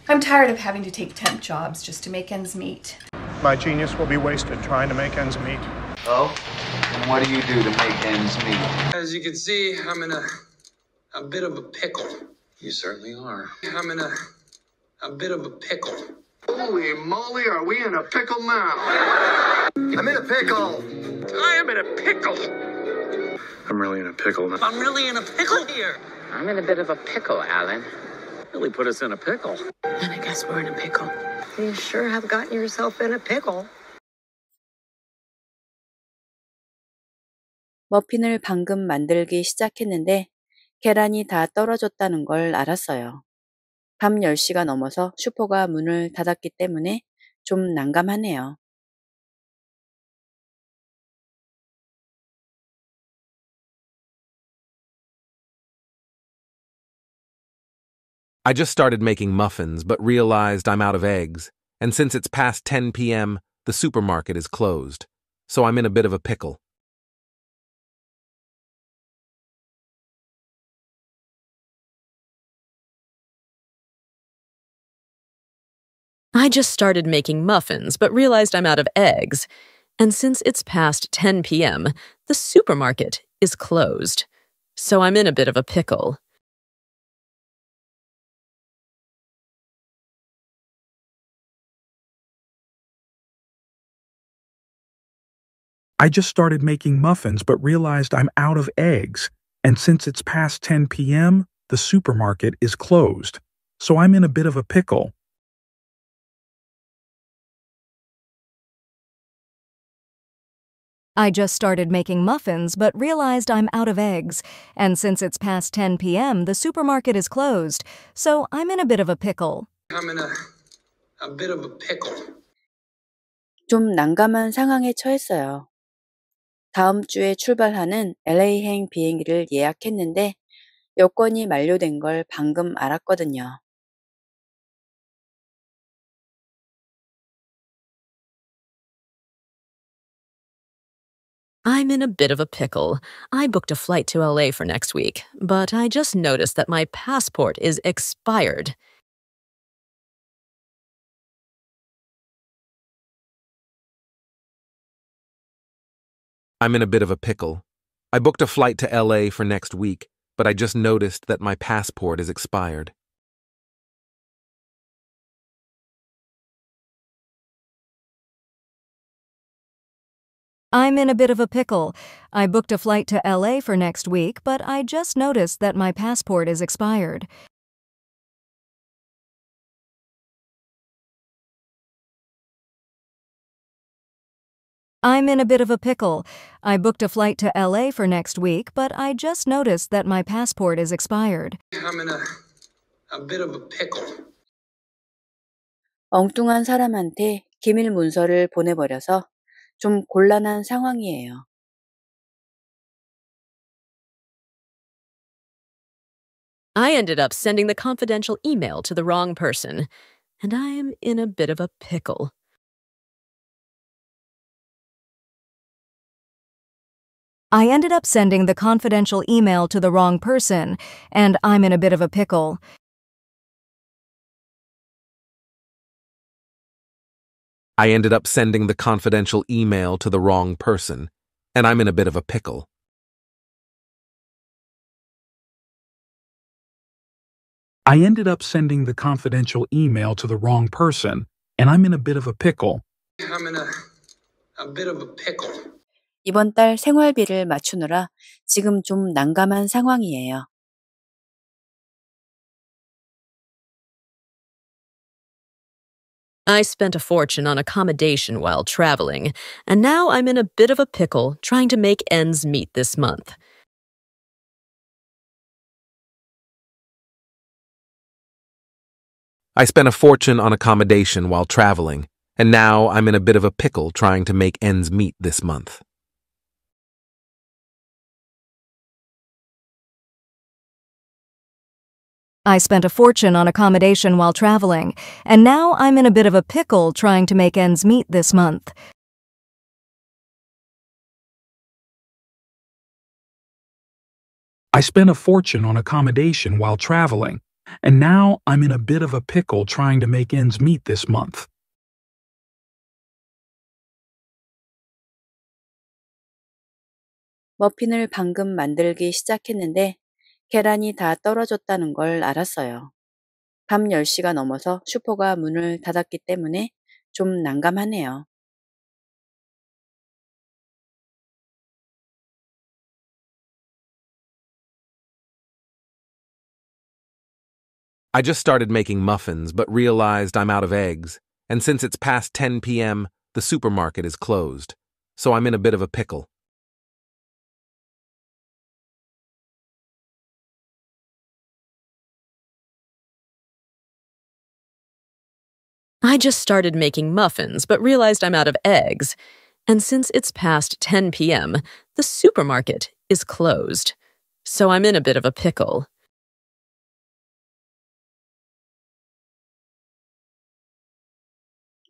I'm tired of having to take temp jobs just to make ends meet. My genius will be wasted trying to make ends meet. Oh? And what do you do to make ends meet? As you can see, I'm in a, a bit of a pickle. You certainly are. I'm in a, a bit of a pickle. Holy moly, are we in a pickle now? I'm in a pickle. I am in a pickle. I'm really in a pickle now. I'm really in a pickle here. I'm in a bit of a pickle, Alan. Really put us in a pickle. Then I guess we're in a pickle. You sure have gotten yourself in a pickle. 머핀을 방금 만들기 시작했는데 계란이 다 떨어졌다는 걸 알았어요. 밤 10시가 넘어서 슈퍼가 문을 닫았기 때문에 좀 난감하네요. I just started making muffins but realized I'm out of eggs, and since it's past 10 p.m., the supermarket is closed, so I'm in a bit of a pickle. I just started making muffins, but realized I'm out of eggs. And since it's past 10 p.m., the supermarket is closed. So I'm in a bit of a pickle. I just started making muffins but realized I'm out of eggs, and since it's past 10 p.m., the supermarket is closed. So I'm in a bit of a pickle. I just started making muffins but realized I'm out of eggs, and since it's past 10 p.m., the supermarket is closed, so I'm in a bit of a pickle. I'm in a, a bit of a pickle. 좀 난감한 상황에 처했어요. 다음 주에 출발하는 LA행 비행기를 예약했는데 여권이 만료된 걸 방금 알았거든요. I'm in a bit of a pickle. I booked a flight to LA for next week, but I just noticed that my passport is expired. I'm in a bit of a pickle. I booked a flight to LA for next week, but I just noticed that my passport is expired. I'm in a bit of a pickle. I booked a flight to LA for next week, but I just noticed that my passport is expired. I'm in a bit of a pickle. I booked a flight to LA for next week, but I just noticed that my passport is expired. I'm in a, a bit of a pickle. 엉뚱한 사람한테 기밀 문서를 보내버려서 좀 곤란한 I ended up sending the confidential email to the wrong person, and I am in a bit of a pickle. I ended up sending the confidential email to the wrong person, and I'm in a bit of a pickle. I ended up sending the confidential email to the wrong person, and I'm in a bit of a pickle. I ended up sending the confidential email to the wrong person, and I'm in a bit of a pickle. I'm in a, a bit of a pickle. 이번 달 생활비를 맞추느라 지금 좀 난감한 상황이에요. I spent a fortune on accommodation while traveling, and now I'm in a bit of a pickle trying to make ends meet this month. I spent a fortune on accommodation while traveling, and now I'm in a bit of a pickle trying to make ends meet this month. I spent a fortune on accommodation while traveling, and now I'm in a bit of a pickle trying to make ends meet this month. I spent a fortune on accommodation while traveling, and now I'm in a bit of a pickle trying to make ends meet this month. 머핀을 방금 만들기 시작했는데 계란이 다 떨어졌다는 걸 알았어요. 밤 10시가 넘어서 슈퍼가 문을 닫았기 때문에 좀 난감하네요. I just started making muffins but realized I'm out of eggs, and since it's past 10 p.m., the supermarket is closed, so I'm in a bit of a pickle. I just started making muffins, but realized I'm out of eggs. And since it's past 10 p.m., the supermarket is closed. So I'm in a bit of a pickle.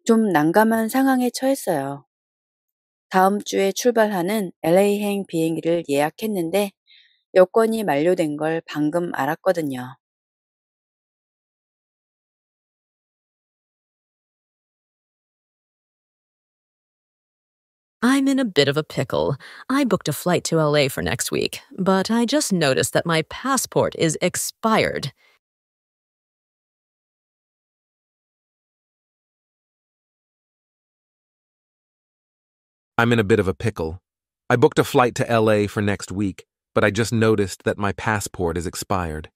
좀 난감한 상황에 처했어요. 다음 주에 출발하는 LA행 비행기를 예약했는데 여권이 만료된 걸 방금 알았거든요. I'm in a bit of a pickle. I booked a flight to LA for next week, but I just noticed that my passport is expired. I'm in a bit of a pickle. I booked a flight to LA for next week, but I just noticed that my passport is expired.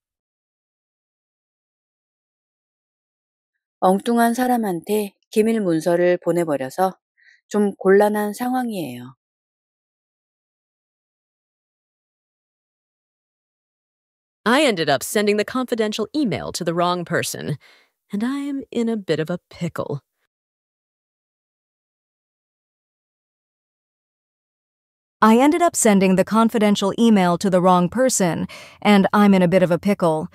엉뚱한 사람한테 기밀 문서를 보내버려서 I ended up sending the confidential email to the wrong person, and I am in a bit of a pickle. I ended up sending the confidential email to the wrong person, and I'm in a bit of a pickle.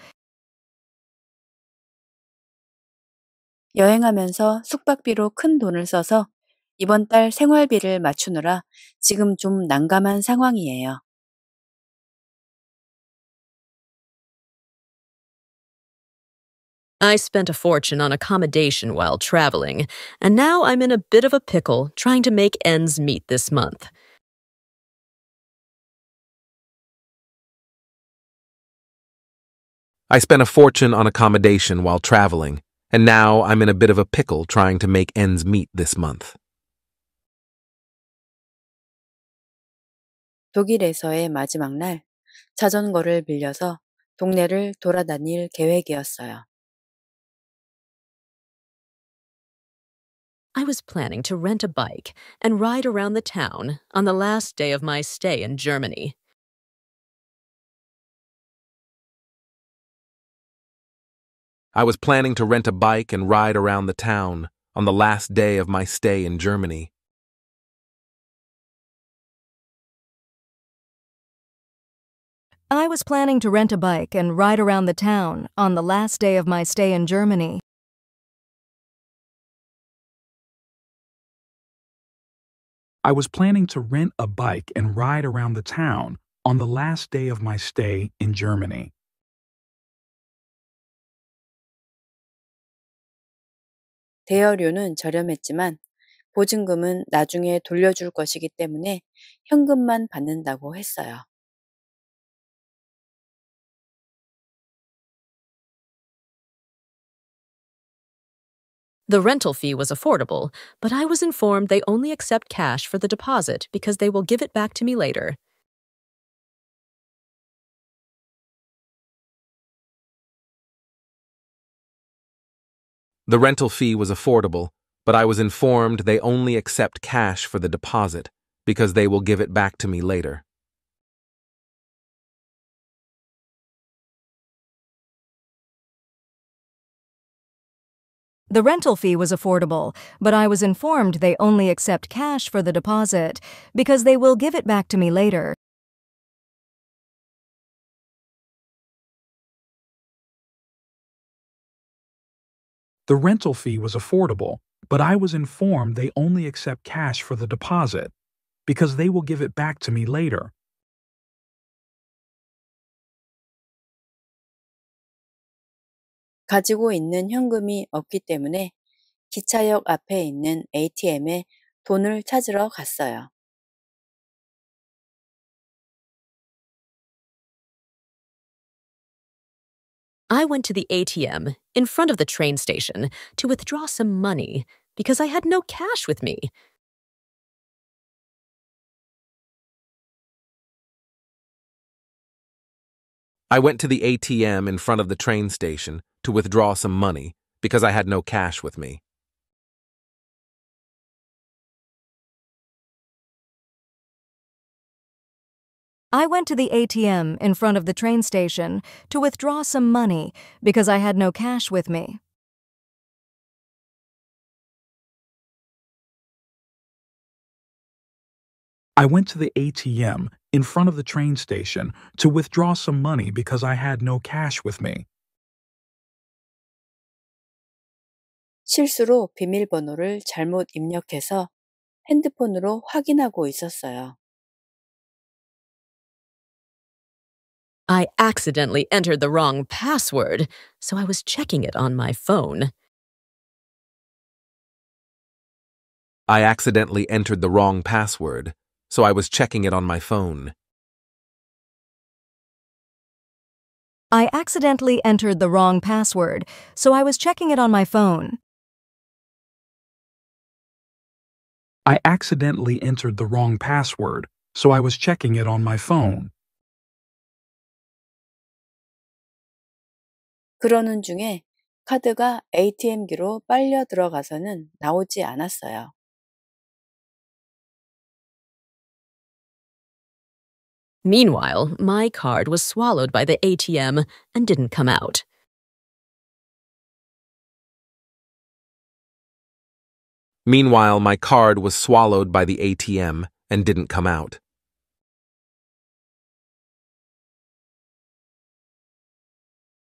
여행하면서 숙박비로 큰 돈을 써서 이번 달 생활비를 맞추느라 지금 좀 난감한 상황이에요. I spent a fortune on accommodation while traveling, and now I'm in a bit of a pickle trying to make ends meet this month. I spent a fortune on accommodation while traveling, and now I'm in a bit of a pickle trying to make ends meet this month. 독일에서의 마지막 날 자전거를 빌려서 동네를 돌아다닐 계획이었어요. I was planning to rent a bike and ride around the town on the last day of my stay in Germany. I was planning to rent a bike and ride around the town on the last day of my stay in Germany. I was planning to rent a bike and ride around the town on the last day of my stay in Germany. I was planning to rent a bike and ride around the town on the last day of my stay in Germany. 대여료는 저렴했지만 보증금은 나중에 돌려줄 것이기 때문에 현금만 받는다고 했어요. The rental fee was affordable, but I was informed they only accept cash for the deposit because they will give it back to me later. The rental fee was affordable, but I was informed they only accept cash for the deposit because they will give it back to me later. The rental fee was affordable, but I was informed they only accept cash for the deposit because they will give it back to me later. The rental fee was affordable, but I was informed they only accept cash for the deposit because they will give it back to me later. 가지고 있는 현금이 없기 때문에 기차역 앞에 있는 ATM에 돈을 찾으러 갔어요. I went to the ATM in front of the train station to withdraw some money because I had no cash with me. I went to the ATM in front of the train station to withdraw some money because I had no cash with me. I went to the ATM in front of the train station to withdraw some money because I had no cash with me. I went to the ATM in front of the train station to withdraw some money because I had no cash with me. 실수로 비밀번호를 잘못 입력해서 핸드폰으로 확인하고 있었어요. I accidentally entered the wrong password, so I was checking it on my phone. I accidentally entered the wrong password, so I was checking it on my phone. I accidentally entered the wrong password, so I was checking it on my phone. I accidentally entered the wrong password, so I was checking it on my phone. 그러는 중에 카드가 ATM기로 빨려 들어가서는 나오지 않았어요. Meanwhile, my card was swallowed by the ATM and didn't come out. Meanwhile, my card was swallowed by the ATM and didn't come out.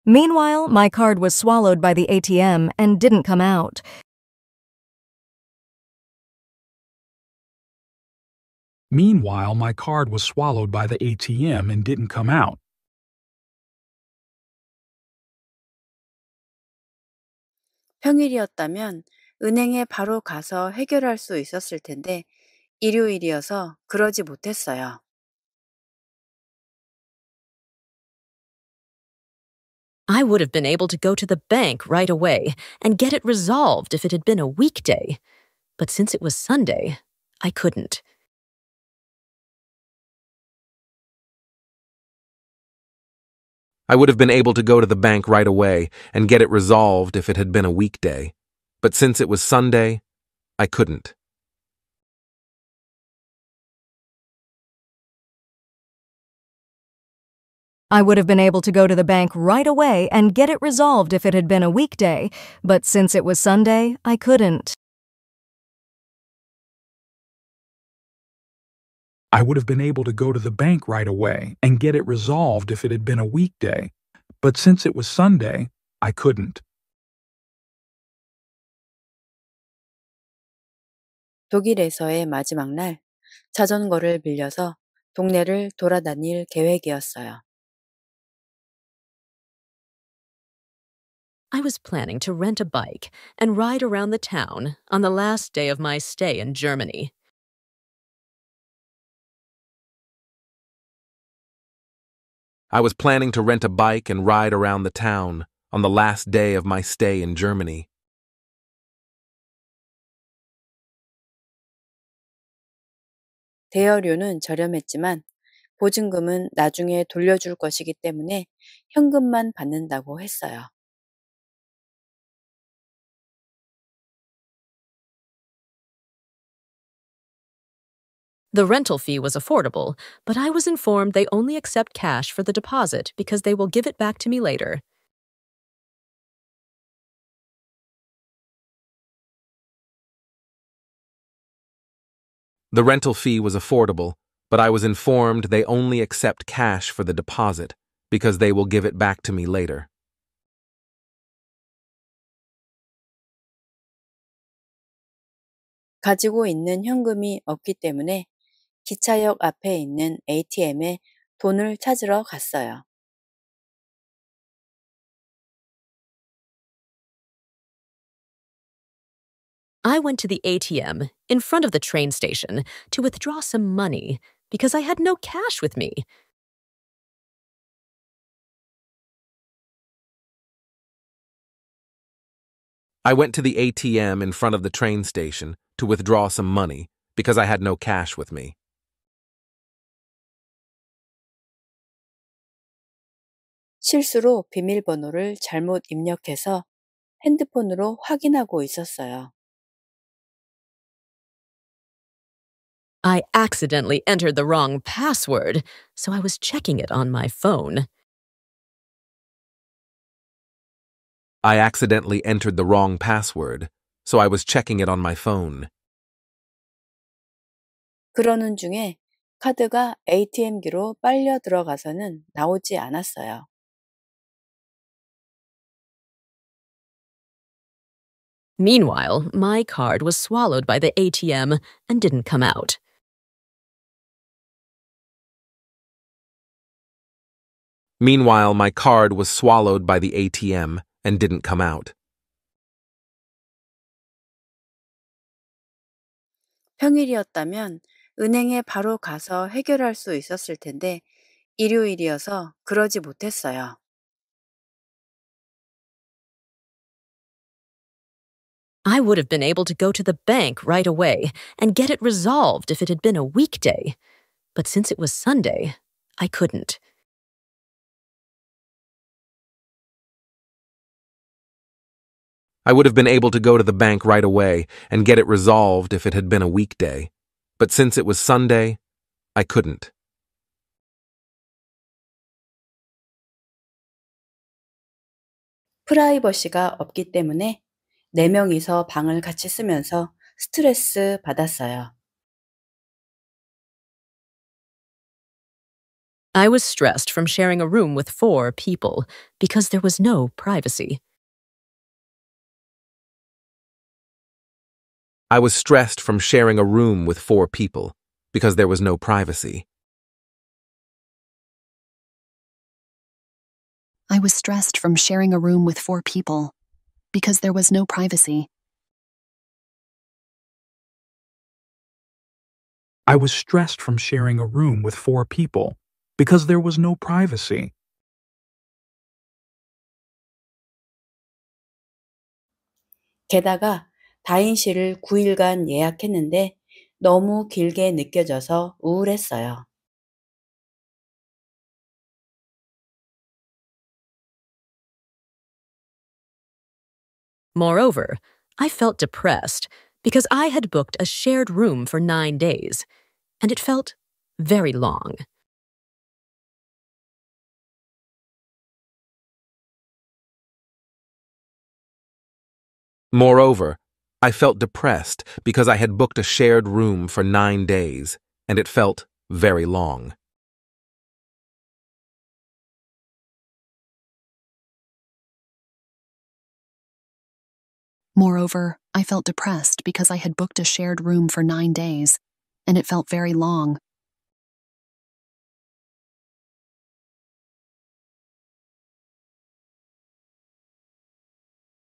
Meanwhile, my card was swallowed by the ATM and didn't come out. Meanwhile, my card was swallowed by the ATM and didn't come out. 평일이었다면 I would have been able to go to the bank right away and get it resolved if it had been a weekday. But since it was Sunday, I couldn't. I would have been able to go to the bank right away and get it resolved if it had been a weekday but since it was Sunday, I couldn't. I would have been able to go to the bank right away and get it resolved if it had been a weekday, but since it was Sunday, I couldn't. I would have been able to go to the bank right away and get it resolved if it had been a weekday, but since it was Sunday, I couldn't. 독일에서의 마지막 날 자전거를 빌려서 동네를 돌아다닐 계획이었어요. I was planning to rent a bike and ride around the town on the last day of my stay in Germany. I was planning to rent a bike and ride around the town on the last day of my stay in Germany. 대여료는 저렴했지만 보증금은 나중에 돌려줄 것이기 때문에 현금만 받는다고 했어요. The rental fee was affordable, but I was informed they only accept cash for the deposit because they will give it back to me later. The rental fee was affordable, but I was informed they only accept cash for the deposit because they will give it back to me later. 가지고 있는 현금이 없기 때문에 기차역 앞에 있는 ATM에 돈을 찾으러 갔어요. I went to the ATM in front of the train station to withdraw some money because I had no cash with me. I went to the ATM in front of the train station to withdraw some money because I had no cash with me. 실수로 비밀번호를 잘못 입력해서 핸드폰으로 확인하고 있었어요. I accidentally entered the wrong password, so I was checking it on my phone. I accidentally entered the wrong password, so I was checking it on my phone. 그러는 중에 카드가 ATM기로 빨려 들어가서는 나오지 않았어요. Meanwhile, my card was swallowed by the ATM and didn't come out. Meanwhile, my card was swallowed by the ATM and didn't come out. I would have been able to go to the bank right away and get it resolved if it had been a weekday. But since it was Sunday, I couldn't. I would have been able to go to the bank right away and get it resolved if it had been a weekday, but since it was Sunday, I couldn't. Privacy가 없기 때문에 명이서 방을 같이 쓰면서 스트레스 받았어요. I was stressed from sharing a room with four people because there was no privacy. I was stressed from sharing a room with four people because there was no privacy. I was stressed from sharing a room with four people because there was no privacy. I was stressed from sharing a room with four people because there was no privacy. 게다가 다인실을 9일간 예약했는데 너무 길게 느껴져서 우울했어요. Moreover, I felt depressed because I had booked a shared room for nine days, and it felt very long. Moreover, I felt depressed because I had booked a shared room for nine days, and it felt very long. Moreover, I felt depressed because I had booked a shared room for nine days, and it felt very long.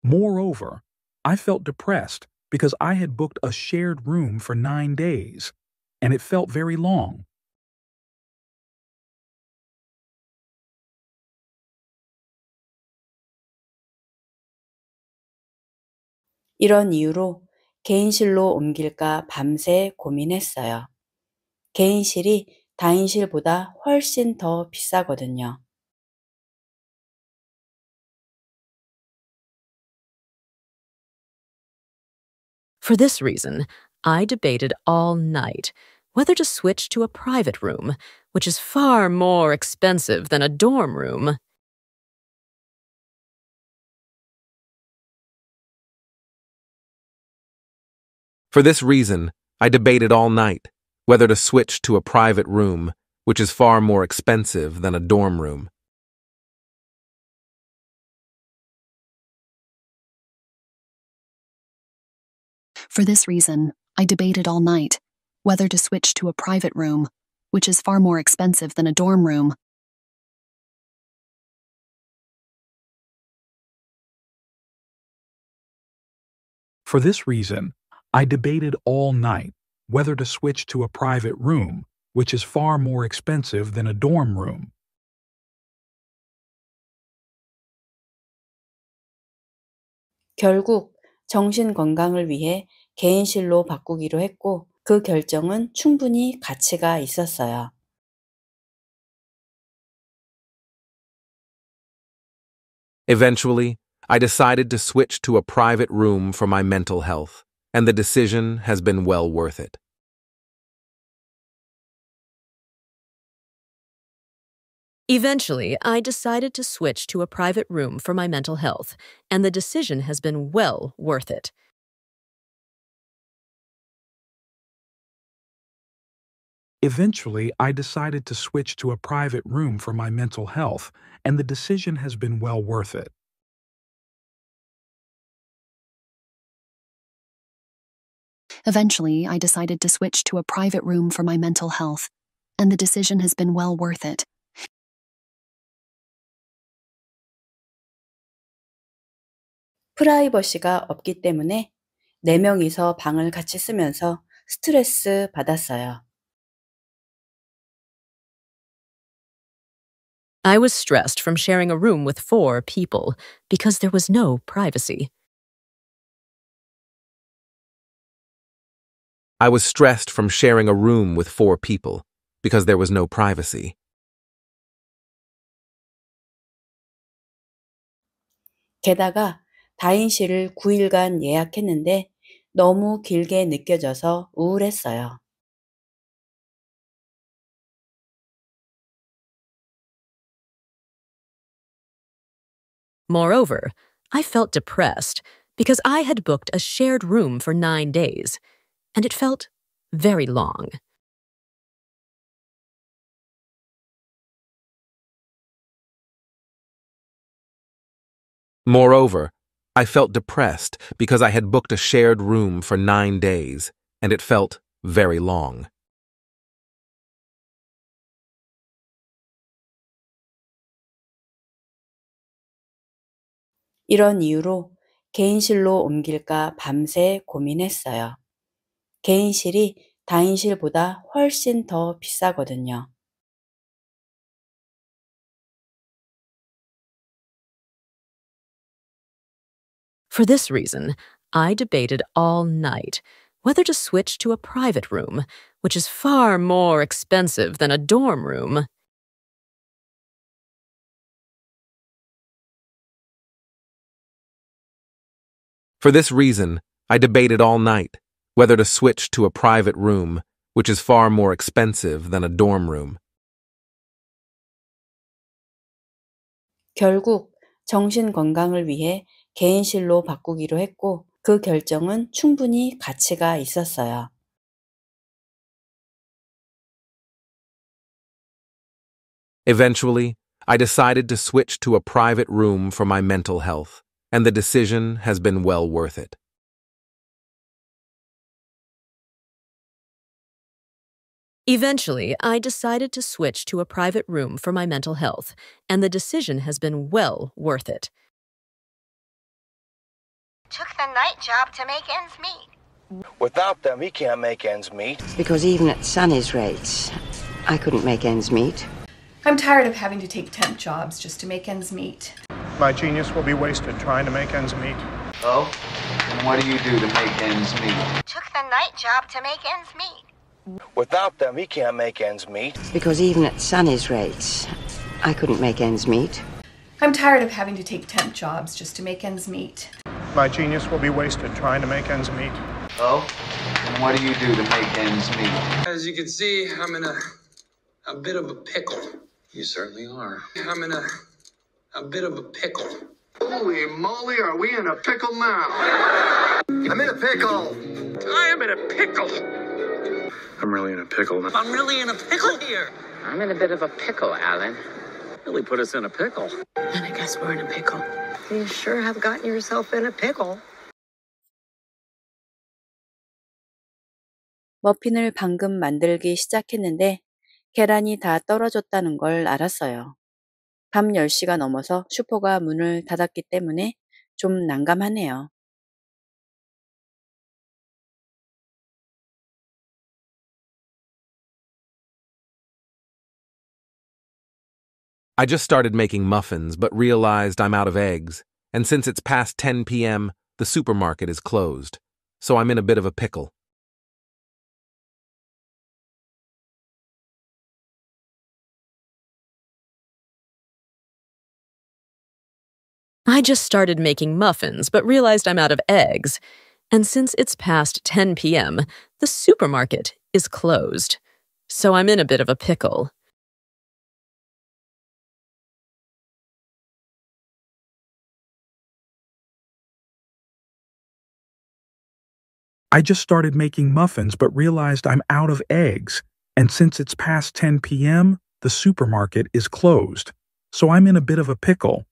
Moreover, I felt depressed because I had booked a shared room for nine days, and it felt very long. 이런 이유로 개인실로 옮길까 밤새 고민했어요. 개인실이 다인실보다 훨씬 더 비싸거든요. For this reason, I debated all night whether to switch to a private room, which is far more expensive than a dorm room. For this reason, I debated all night whether to switch to a private room, which is far more expensive than a dorm room. For this reason, I debated all night whether to switch to a private room, which is far more expensive than a dorm room. For this reason, I debated all night whether to switch to a private room, which is far more expensive than a dorm room. 결국 정신 건강을 위해 개인실로 Eventually, I decided to switch to a private room for my mental health, and the decision has been well worth it. Eventually, I decided to switch to a private room for my mental health, and the decision has been well worth it. Eventually, I decided to switch to a private room for my mental health, and the decision has been well worth it. Eventually, I decided to switch to a private room for my mental health, and the decision has been well worth it. Privacy가 없기 때문에 4명이서 방을 같이 쓰면서 스트레스 받았어요. I was stressed from sharing a room with four people because there was no privacy. I was stressed from sharing a room with four people because there was no privacy. 게다가 다인실을 9일간 예약했는데 너무 길게 느껴져서 우울했어요. Moreover, I felt depressed because I had booked a shared room for nine days, and it felt very long. Moreover, I felt depressed because I had booked a shared room for nine days, and it felt very long. 이런 이유로 개인실로 옮길까 밤새 고민했어요. 개인실이 다인실보다 훨씬 더 비싸거든요. For this reason, I debated all night whether to switch to a private room, which is far more expensive than a dorm room. For this reason, I debated all night whether to switch to a private room, which is far more expensive than a dorm room. 결국 정신 건강을 위해 개인실로 바꾸기로 했고 그 결정은 충분히 가치가 있었어요. Eventually, I decided to switch to a private room for my mental health and the decision has been well worth it. Eventually, I decided to switch to a private room for my mental health, and the decision has been well worth it. Took the night job to make ends meet. Without them, he can't make ends meet. Because even at Sunny's rates, I couldn't make ends meet. I'm tired of having to take temp jobs just to make ends meet my genius will be wasted trying to make ends meet. Oh? And what do you do to make ends meet? Took the night job to make ends meet. Without them, he can't make ends meet. Because even at Sonny's rates, I couldn't make ends meet. I'm tired of having to take temp jobs just to make ends meet. My genius will be wasted trying to make ends meet. Oh? And what do you do to make ends meet? As you can see, I'm in a, a bit of a pickle. You certainly are. I'm in a a bit of a pickle. Holy moly, are we in a pickle now? I'm in a pickle. I am in a pickle. I'm really in a pickle. Now. I'm really in a pickle here. I'm in a bit of a pickle, Alan. Really put us in a pickle. Then I guess we're in a pickle. You sure have gotten yourself in a pickle. 머핀을 방금 만들기 시작했는데 계란이 다 떨어졌다는 걸 알았어요. 밤 10시가 넘어서 슈퍼가 문을 닫았기 때문에 좀 난감하네요. I just started making muffins but realized I'm out of eggs, and since it's past 10 p.m., the supermarket is closed, so I'm in a bit of a pickle. I just started making muffins, but realized I'm out of eggs. And since it's past 10 p.m., the supermarket is closed. So I'm in a bit of a pickle. I just started making muffins but realized I'm out of eggs, and since it's past 10 p.m., the supermarket is closed. So I'm in a bit of a pickle.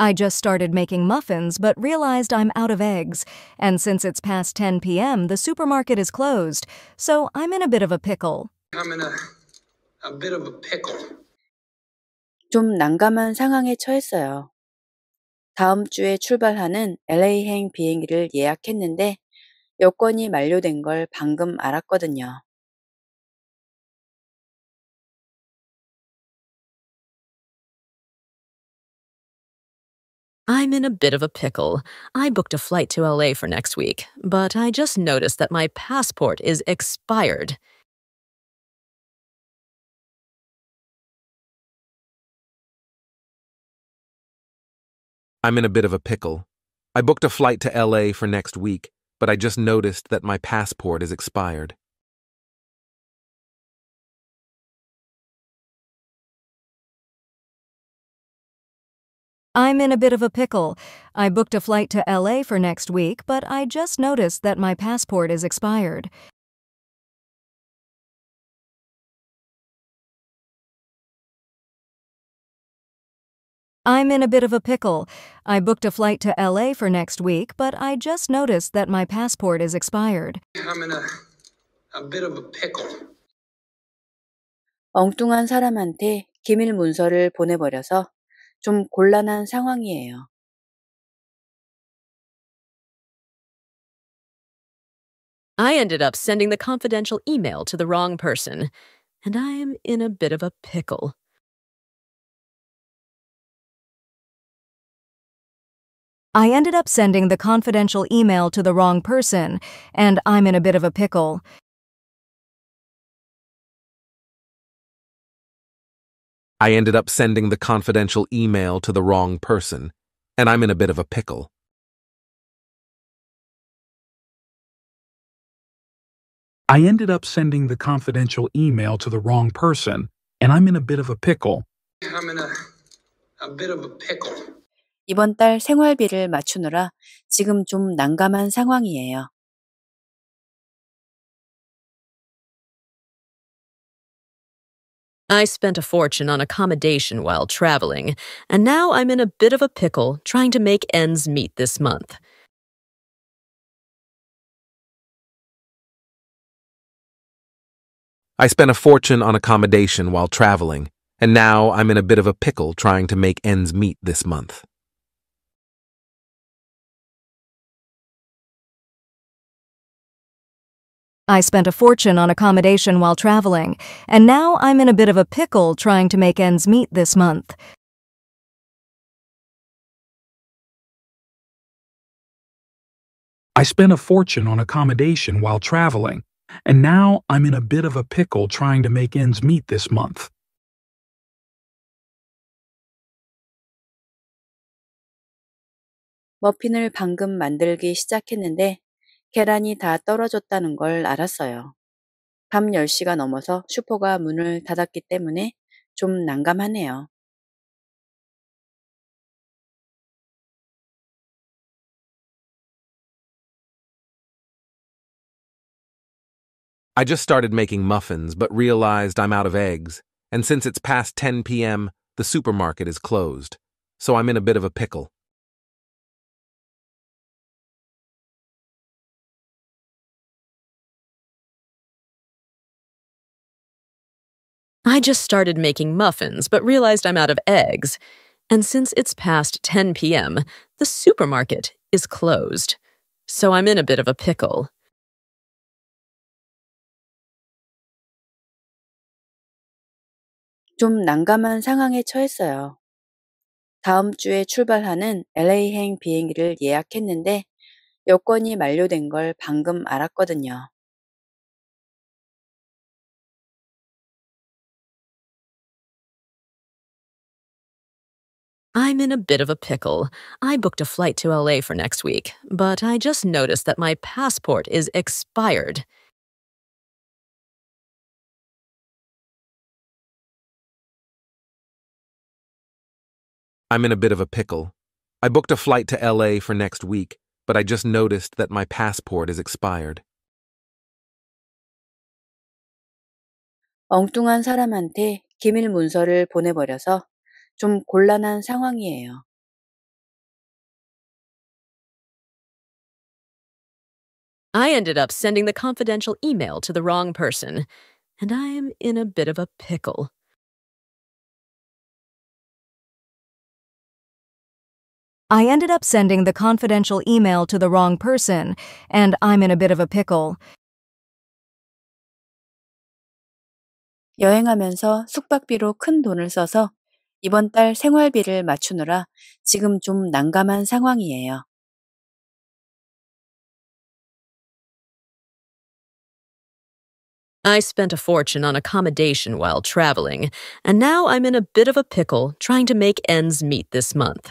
I just started making muffins but realized I'm out of eggs, and since it's past 10 p.m., the supermarket is closed, so I'm in a bit of a pickle. I'm in a, a bit of a pickle. 좀 난감한 상황에 처했어요. 다음 주에 출발하는 LA행 비행기를 예약했는데 여권이 만료된 걸 방금 알았거든요. I'm in a bit of a pickle. I booked a flight to LA for next week, but I just noticed that my passport is expired. I'm in a bit of a pickle. I booked a flight to LA for next week, but I just noticed that my passport is expired. I'm in a bit of a pickle. I booked a flight to LA for next week, but I just noticed that my passport is expired. I'm in a bit of a pickle. I booked a flight to LA for next week, but I just noticed that my passport is expired. I'm in a, a bit of a pickle. 엉뚱한 사람한테 기밀 문서를 보내버려서 좀 곤란한 I ended up sending the confidential email to the wrong person, and I am in a bit of a pickle. I ended up sending the confidential email to the wrong person, and I'm in a bit of a pickle. I ended up sending the confidential email to the wrong person, and I'm in a bit of a pickle. I ended up sending the confidential email to the wrong person, and I'm in a bit of a pickle. I'm in a, a bit of a pickle. 이번 달 생활비를 맞추느라 지금 좀 난감한 상황이에요. I spent a fortune on accommodation while traveling, and now I'm in a bit of a pickle trying to make ends meet this month. I spent a fortune on accommodation while traveling, and now I'm in a bit of a pickle trying to make ends meet this month. I spent a fortune on accommodation while traveling, and now I'm in a bit of a pickle trying to make ends meet this month. I spent a fortune on accommodation while traveling, and now I'm in a bit of a pickle trying to make ends meet this month. 머핀을 방금 만들기 시작했는데 계란이 다 떨어졌다는 걸 알았어요. 밤 10시가 넘어서 슈퍼가 문을 닫았기 때문에 좀 난감하네요. I just started making muffins but realized I'm out of eggs, and since it's past 10 p.m., the supermarket is closed, so I'm in a bit of a pickle. I just started making muffins, but realized I'm out of eggs. And since it's past 10 p.m., the supermarket is closed. So I'm in a bit of a pickle. 좀 난감한 상황에 처했어요. 다음 주에 출발하는 LA행 비행기를 예약했는데 여권이 만료된 걸 방금 알았거든요. I'm in a bit of a pickle. I booked a flight to LA for next week, but I just noticed that my passport is expired. I'm in a bit of a pickle. I booked a flight to LA for next week, but I just noticed that my passport is expired. 엉뚱한 사람한테 기밀 문서를 보내버려서 I ended up sending the confidential email to the wrong person, and I am in a bit of a pickle. I ended up sending the confidential email to the wrong person, and I'm in a bit of a pickle. 여행하면서 숙박비로 큰 돈을 써서 이번 달 생활비를 맞추느라 지금 좀 난감한 상황이에요. I spent a fortune on accommodation while traveling, and now I'm in a bit of a pickle trying to make ends meet this month.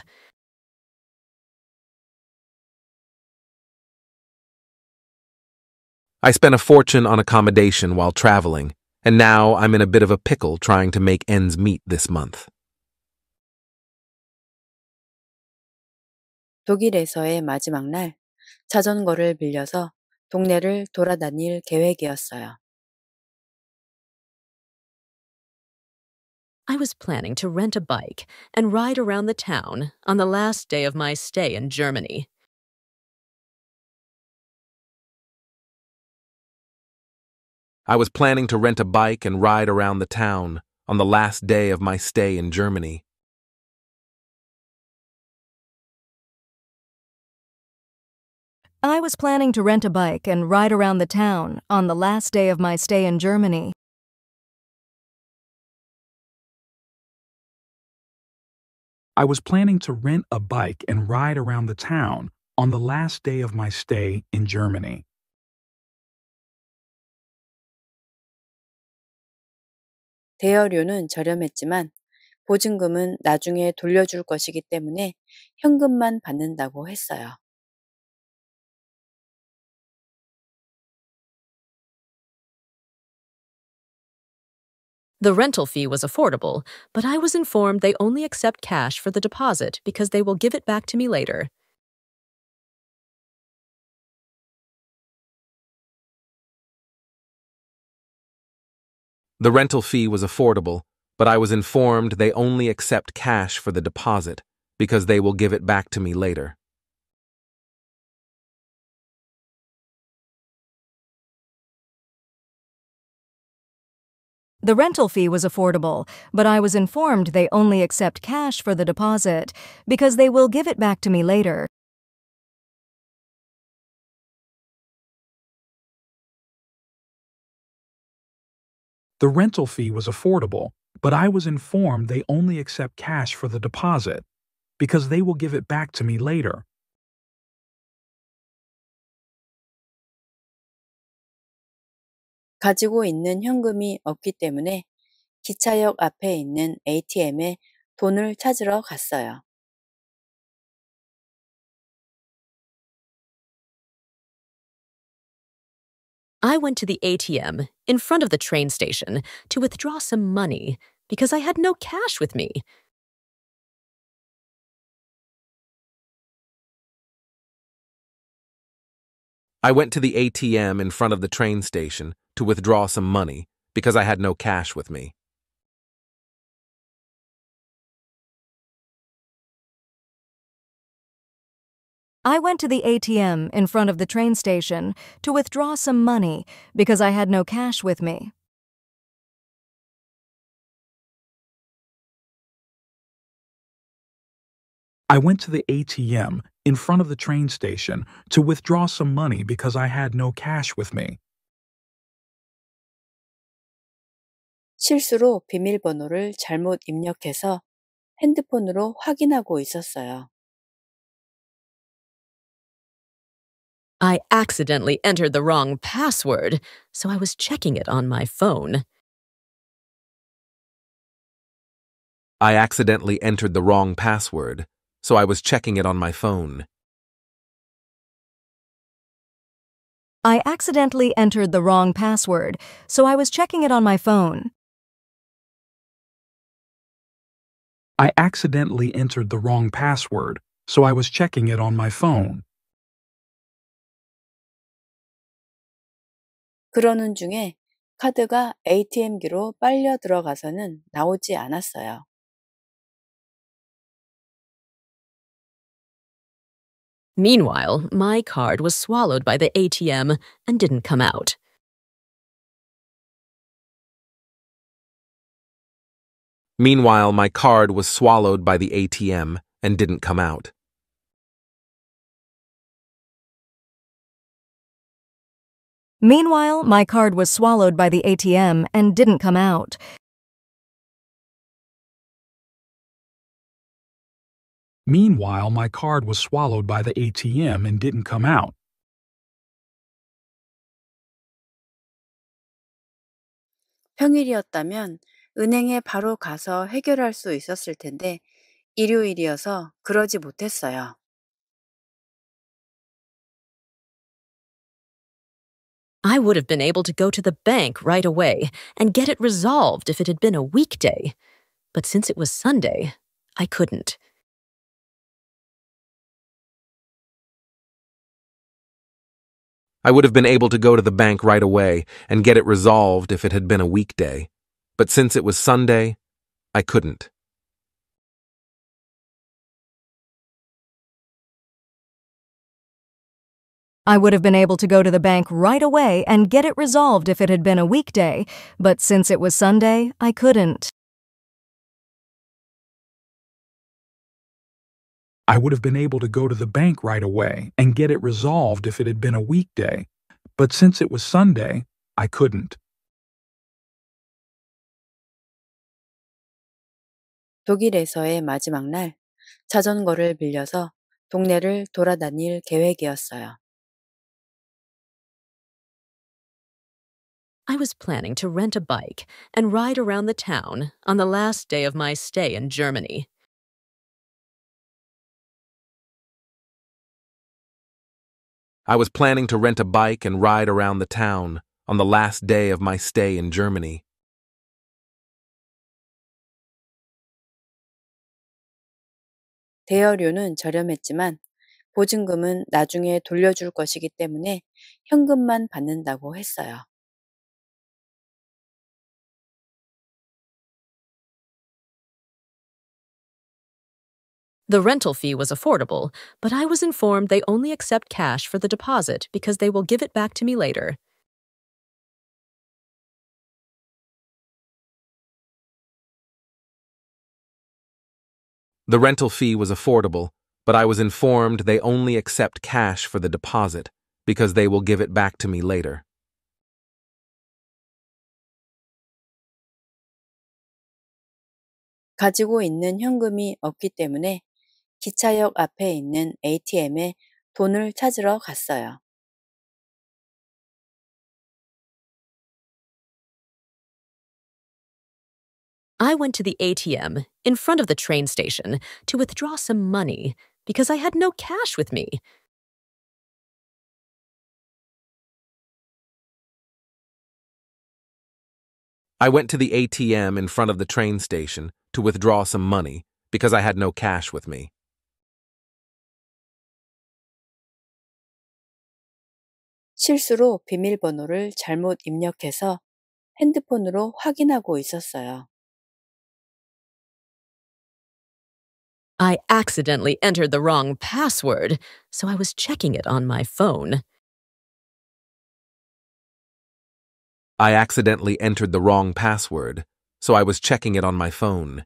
I spent a fortune on accommodation while traveling, and now I'm in a bit of a pickle trying to make ends meet this month. 독일에서의 마지막 날 자전거를 빌려서 동네를 돌아다닐 계획이었어요. I was planning to rent a bike and ride around the town on the last day of my stay in Germany. I was planning to rent a bike and ride around the town on the last day of my stay in Germany. I was planning to rent a bike and ride around the town on the last day of my stay in Germany. I was planning to rent a bike and ride around the town on the last day of my stay in Germany. 대여료는 저렴했지만 보증금은 나중에 돌려줄 것이기 때문에 현금만 받는다고 했어요. The rental fee was affordable, but I was informed they only accept cash for the deposit because they will give it back to me later. The rental fee was affordable, but I was informed they only accept cash for the deposit because they will give it back to me later. The rental fee was affordable, but I was informed they only accept cash for the deposit because they will give it back to me later. The rental fee was affordable, but I was informed they only accept cash for the deposit because they will give it back to me later. 가지고 있는 현금이 없기 때문에 기차역 앞에 있는 ATM에 돈을 찾으러 I went to the ATM in front of the train station to withdraw some money because I had no cash with me. I went to the ATM in front of the train station to withdraw some money because I had no cash with me. I went to the ATM in front of the train station to withdraw some money because I had no cash with me. I went to the ATM in front of the train station to withdraw some money because I had no cash with me. 실수로 비밀번호를 잘못 입력해서 핸드폰으로 확인하고 있었어요. I accidentally entered the wrong password, so I was checking it on my phone. I accidentally entered the wrong password, so I was checking it on my phone. I accidentally entered the wrong password, so I was checking it on my phone. I accidentally entered the wrong password, so I was checking it on my phone. 그러는 중에 카드가 ATM기로 빨려 들어가서는 나오지 않았어요. Meanwhile, my card was swallowed by the ATM and didn't come out. Meanwhile, my card was swallowed by the ATM and didn't come out. Meanwhile, my card was swallowed by the ATM and didn't come out. Meanwhile, my card was swallowed by the ATM and didn't come out. 평일이었다면 I would have been able to go to the bank right away and get it resolved if it had been a weekday. But since it was Sunday, I couldn't. I would have been able to go to the bank right away and get it resolved if it had been a weekday but since it was Sunday, I couldn't. I would have been able to go to the bank right away and get it resolved if it had been a weekday, but since it was Sunday, I couldn't. I would have been able to go to the bank right away and get it resolved if it had been a weekday, but since it was Sunday, I couldn't. 독일에서의 마지막 날 자전거를 빌려서 동네를 돌아다닐 계획이었어요. I was planning to rent a bike and ride around the town on the last day of my stay in Germany. I was planning to rent a bike and ride around the town on the last day of my stay in Germany. 대여료는 저렴했지만 보증금은 나중에 돌려줄 것이기 때문에 현금만 받는다고 했어요. The rental fee was affordable, but I was informed they only accept cash for the deposit because they will give it back to me later. The rental fee was affordable, but I was informed they only accept cash for the deposit because they will give it back to me later. 가지고 있는 현금이 없기 때문에 기차역 앞에 있는 ATM에 돈을 찾으러 갔어요. I went to the ATM in front of the train station to withdraw some money because I had no cash with me. I went to the ATM in front of the train station to withdraw some money because I had no cash with me. 실수로 비밀번호를 잘못 입력해서 핸드폰으로 확인하고 있었어요. I accidentally entered the wrong password, so I was checking it on my phone. I accidentally entered the wrong password, so I was checking it on my phone.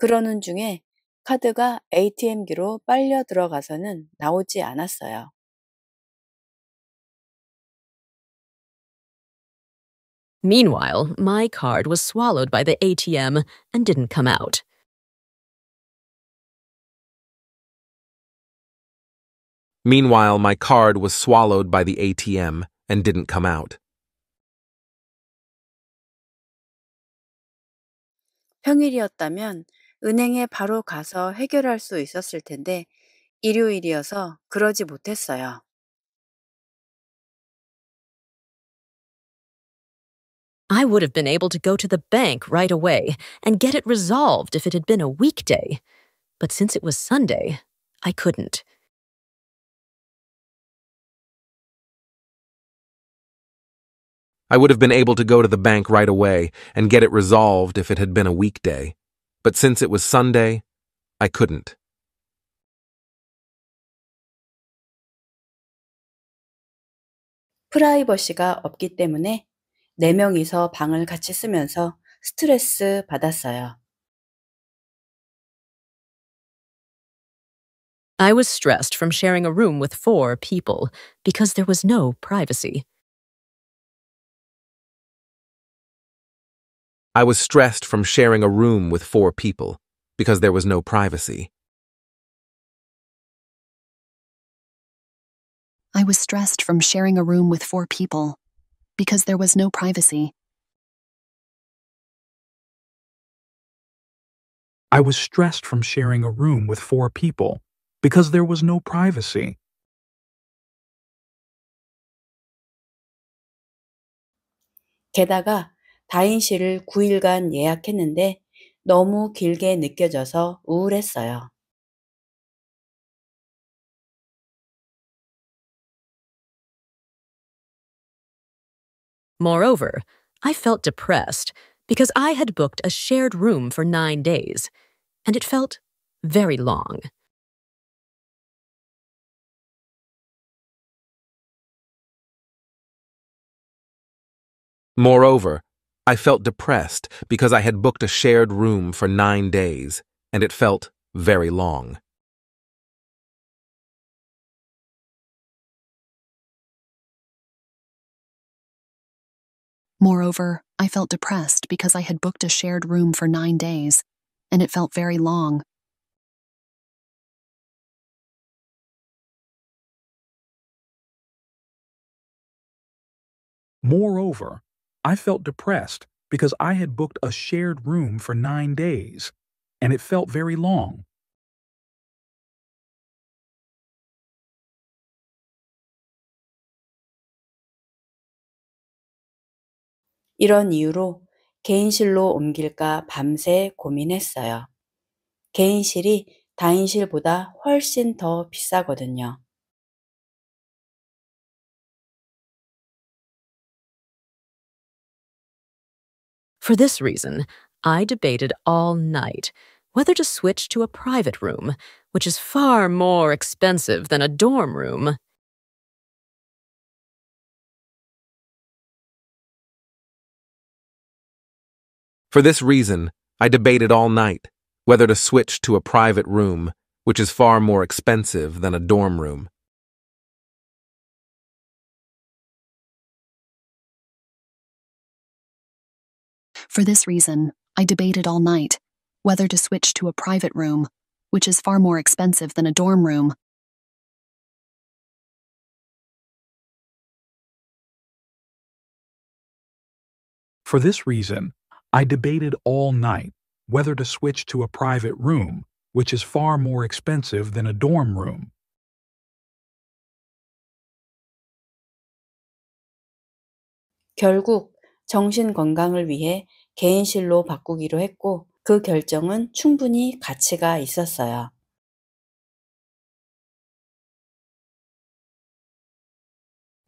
그러는 중에 카드가 ATM기로 빨려 들어가서는 나오지 않았어요. Meanwhile, my card was swallowed by the ATM and didn't come out. Meanwhile, my card was swallowed by the ATM and didn't come out. I would have been able to go to the bank right away and get it resolved if it had been a weekday. But since it was Sunday, I couldn't. I would have been able to go to the bank right away and get it resolved if it had been a weekday, but since it was Sunday, I couldn't. 없기 때문에 방을 같이 쓰면서 스트레스 받았어요. I was stressed from sharing a room with four people because there was no privacy. I was stressed from sharing a room with four people because there was no privacy. I was stressed from sharing a room with four people because there was no privacy. I was stressed from sharing a room with four people because there was no privacy. 게다가 다인실을 9일간 예약했는데 너무 길게 느껴져서 우울했어요. Moreover, I felt depressed because I had booked a shared room for nine days, and it felt very long. Moreover, I felt depressed because I had booked a shared room for nine days, and it felt very long. Moreover, I felt depressed because I had booked a shared room for nine days, and it felt very long. Moreover, I felt depressed because I had booked a shared room for nine days, and it felt very long. 이런 이유로 개인실로 옮길까 밤새 고민했어요. 개인실이 다인실보다 훨씬 더 비싸거든요. For this reason, I debated all night whether to switch to a private room, which is far more expensive than a dorm room. For this reason, I debated all night whether to switch to a private room, which is far more expensive than a dorm room. For this reason, I debated all night whether to switch to a private room, which is far more expensive than a dorm room. For this reason, I debated all night whether to switch to a private room, which is far more expensive than a dorm room. 결국 정신 건강을 위해 개인실로 바꾸기로 했고 그 결정은 충분히 가치가 있었어요.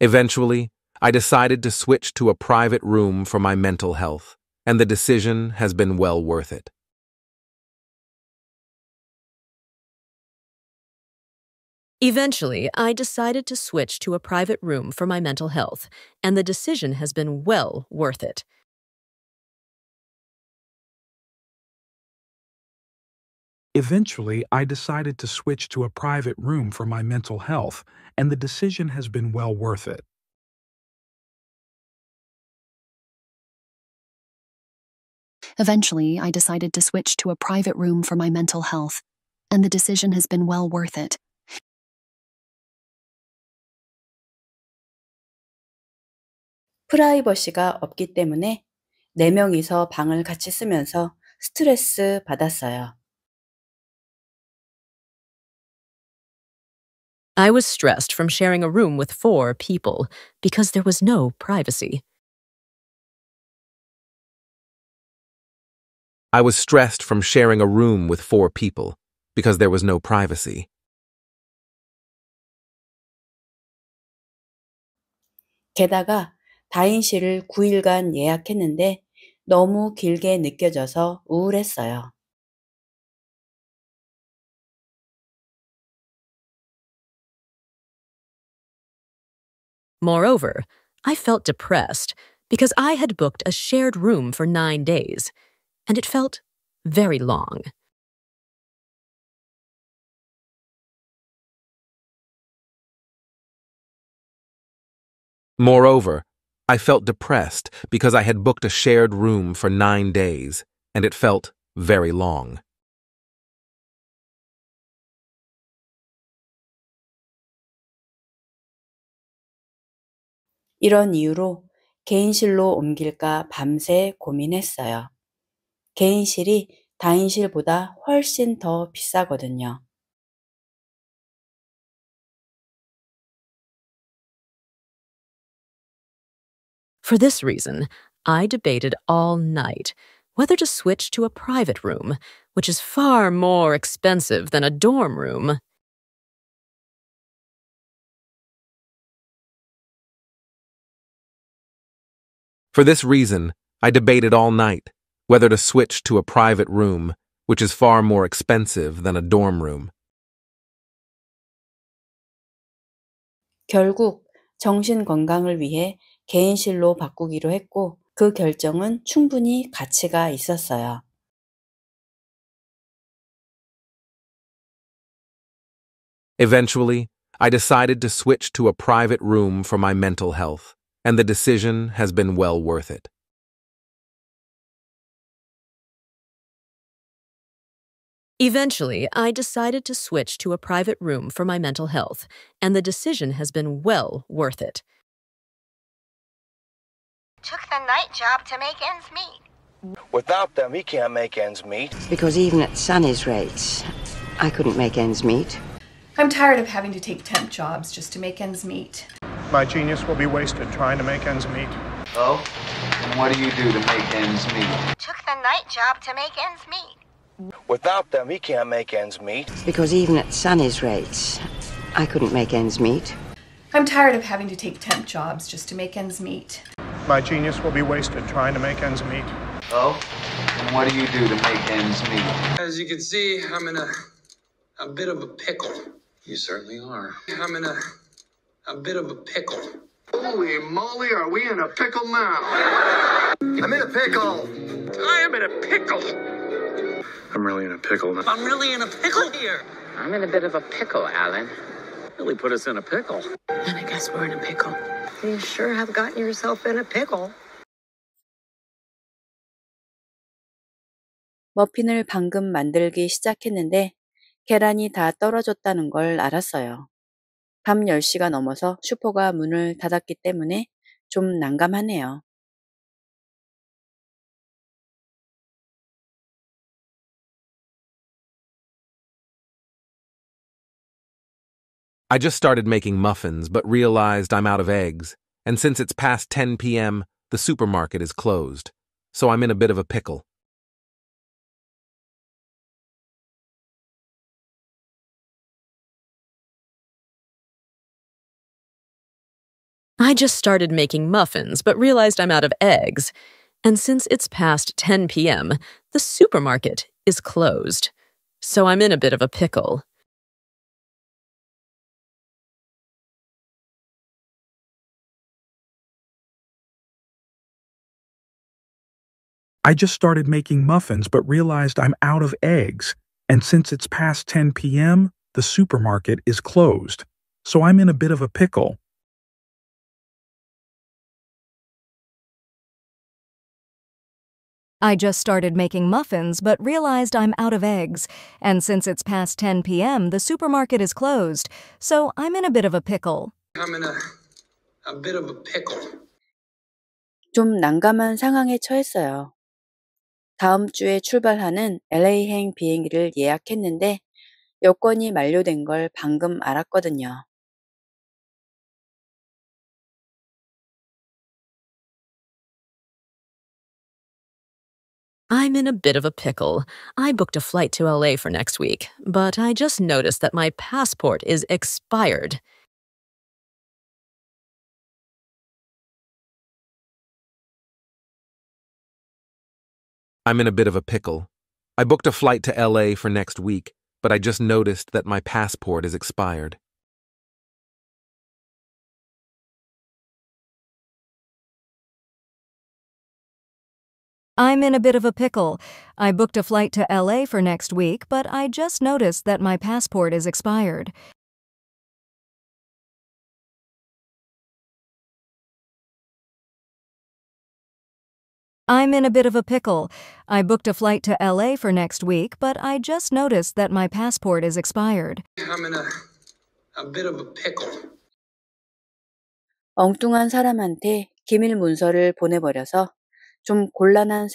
Eventually, I decided to switch to a private room for my mental health, and the decision has been well worth it. Eventually, I decided to switch to a private room for my mental health, and the decision has been well worth it. Eventually, I decided to switch to a private room for my mental health, and the decision has been well worth it. Eventually, I decided to switch to a private room for my mental health, and the decision has been well worth it. Privacy가 없기 때문에 4명이서 방을 같이 쓰면서 스트레스 받았어요. I was stressed from sharing a room with four people because there was no privacy. I was stressed from sharing a room with four people because there was no privacy. 게다가 다인실을 9일간 예약했는데 너무 길게 느껴져서 우울했어요. Moreover, I felt depressed because I had booked a shared room for nine days, and it felt very long. Moreover, I felt depressed because I had booked a shared room for nine days, and it felt very long. 이런 이유로 개인실로 옮길까 밤새 고민했어요. 개인실이 다인실보다 훨씬 더 비싸거든요. For this reason, I debated all night whether to switch to a private room, which is far more expensive than a dorm room. For this reason, I debated all night whether to switch to a private room, which is far more expensive than a dorm room. 결국 정신 건강을 위해 개인실로 바꾸기로 했고 그 결정은 충분히 가치가 있었어요. Eventually, I decided to switch to a private room for my mental health and the decision has been well worth it. Eventually, I decided to switch to a private room for my mental health, and the decision has been well worth it. Took the night job to make ends meet. Without them, he can't make ends meet. Because even at Sunny's rates, I couldn't make ends meet. I'm tired of having to take temp jobs just to make ends meet my genius will be wasted trying to make ends meet. Oh? And what do you do to make ends meet? Took the night job to make ends meet. Without them, he can't make ends meet. Because even at Sonny's rates, I couldn't make ends meet. I'm tired of having to take temp jobs just to make ends meet. My genius will be wasted trying to make ends meet. Oh? And what do you do to make ends meet? As you can see, I'm in a, a bit of a pickle. You certainly are. I'm in a a bit of a pickle. Holy moly, are we in a pickle now? I'm in a pickle. I am in a pickle. I'm really in a pickle now. I'm really in a pickle here. I'm in a bit of a pickle, Alan. Really put us in a pickle. Then I guess we're in a pickle. You sure have gotten yourself in a pickle. 머핀을 방금 만들기 시작했는데 계란이 다 떨어졌다는 걸 알았어요. 밤 10시가 넘어서 슈퍼가 문을 닫았기 때문에 좀 난감하네요. I just started making muffins but realized I'm out of eggs, and since it's past 10 p.m., the supermarket is closed, so I'm in a bit of a pickle. I just started making muffins, but realized I'm out of eggs. And since it's past 10 p.m., the supermarket is closed. So I'm in a bit of a pickle. I just started making muffins, but realized I'm out of eggs. And since it's past 10 p.m., the supermarket is closed. So I'm in a bit of a pickle. I just started making muffins but realized I'm out of eggs, and since it's past 10 p.m., the supermarket is closed, so I'm in a bit of a pickle. I'm in a, a bit of a pickle. 좀 난감한 상황에 처했어요. 다음 주에 출발하는 LA행 비행기를 예약했는데 여권이 만료된 걸 방금 알았거든요. I'm in a bit of a pickle. I booked a flight to LA for next week, but I just noticed that my passport is expired. I'm in a bit of a pickle. I booked a flight to LA for next week, but I just noticed that my passport is expired. I'm in a bit of a pickle. I booked a flight to LA for next week, but I just noticed that my passport is expired. I'm in a bit of a pickle. I booked a flight to LA for next week, but I just noticed that my passport is expired. I'm in a, a bit of a pickle. 엉뚱한 사람한테 기밀 문서를 보내버려서 좀 곤란한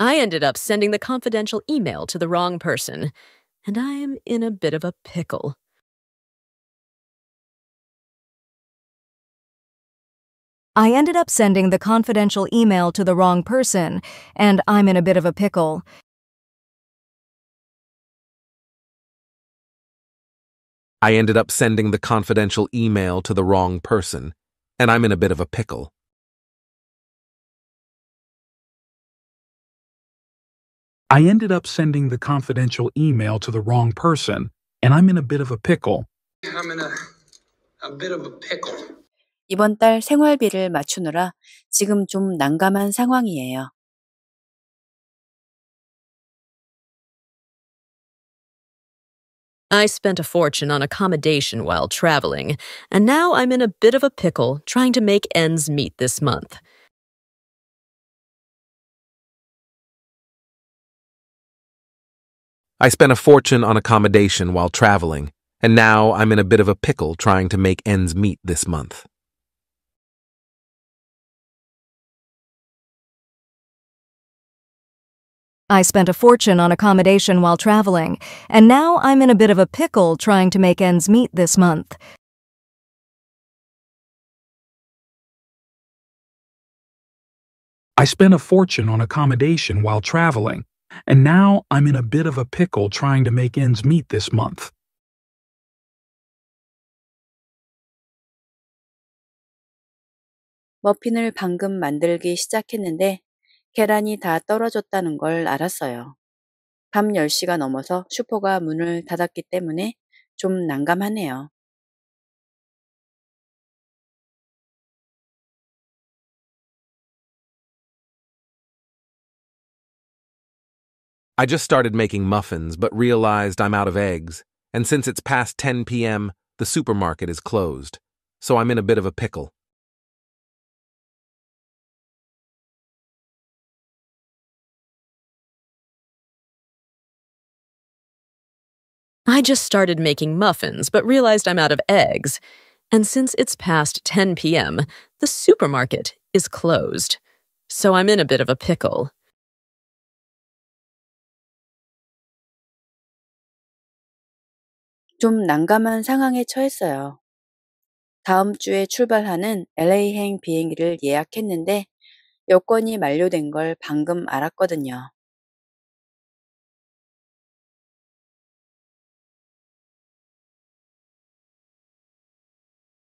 I ended up sending the confidential email to the wrong person, and I am in a bit of a pickle. I ended up sending the confidential email to the wrong person, and I'm in a bit of a pickle. I ended up sending the confidential email to the wrong person, and I'm in a bit of a pickle. I ended up sending the confidential email to the wrong person, and I'm in a bit of a pickle. I'm in a, a bit of a pickle. 이번 달 생활비를 맞추느라 지금 좀 난감한 상황이에요. I spent a fortune on accommodation while traveling, and now I'm in a bit of a pickle trying to make ends meet this month. I spent a fortune on accommodation while traveling, and now I'm in a bit of a pickle trying to make ends meet this month. I spent a fortune on accommodation while traveling, and now I'm in a bit of a pickle trying to make ends meet this month. I spent a fortune on accommodation while traveling, and now I'm in a bit of a pickle trying to make ends meet this month. 머핀을 방금 만들기 시작했는데 계란이 다 떨어졌다는 걸 알았어요. 밤 10시가 넘어서 슈퍼가 문을 닫았기 때문에 좀 난감하네요. I just started making muffins but realized I'm out of eggs, and since it's past 10 p.m., the supermarket is closed, so I'm in a bit of a pickle. I just started making muffins, but realized I'm out of eggs. And since it's past 10 p.m., the supermarket is closed. So I'm in a bit of a pickle. 좀 난감한 상황에 처했어요. 다음 주에 출발하는 LA행 비행기를 예약했는데 여권이 만료된 걸 방금 알았거든요.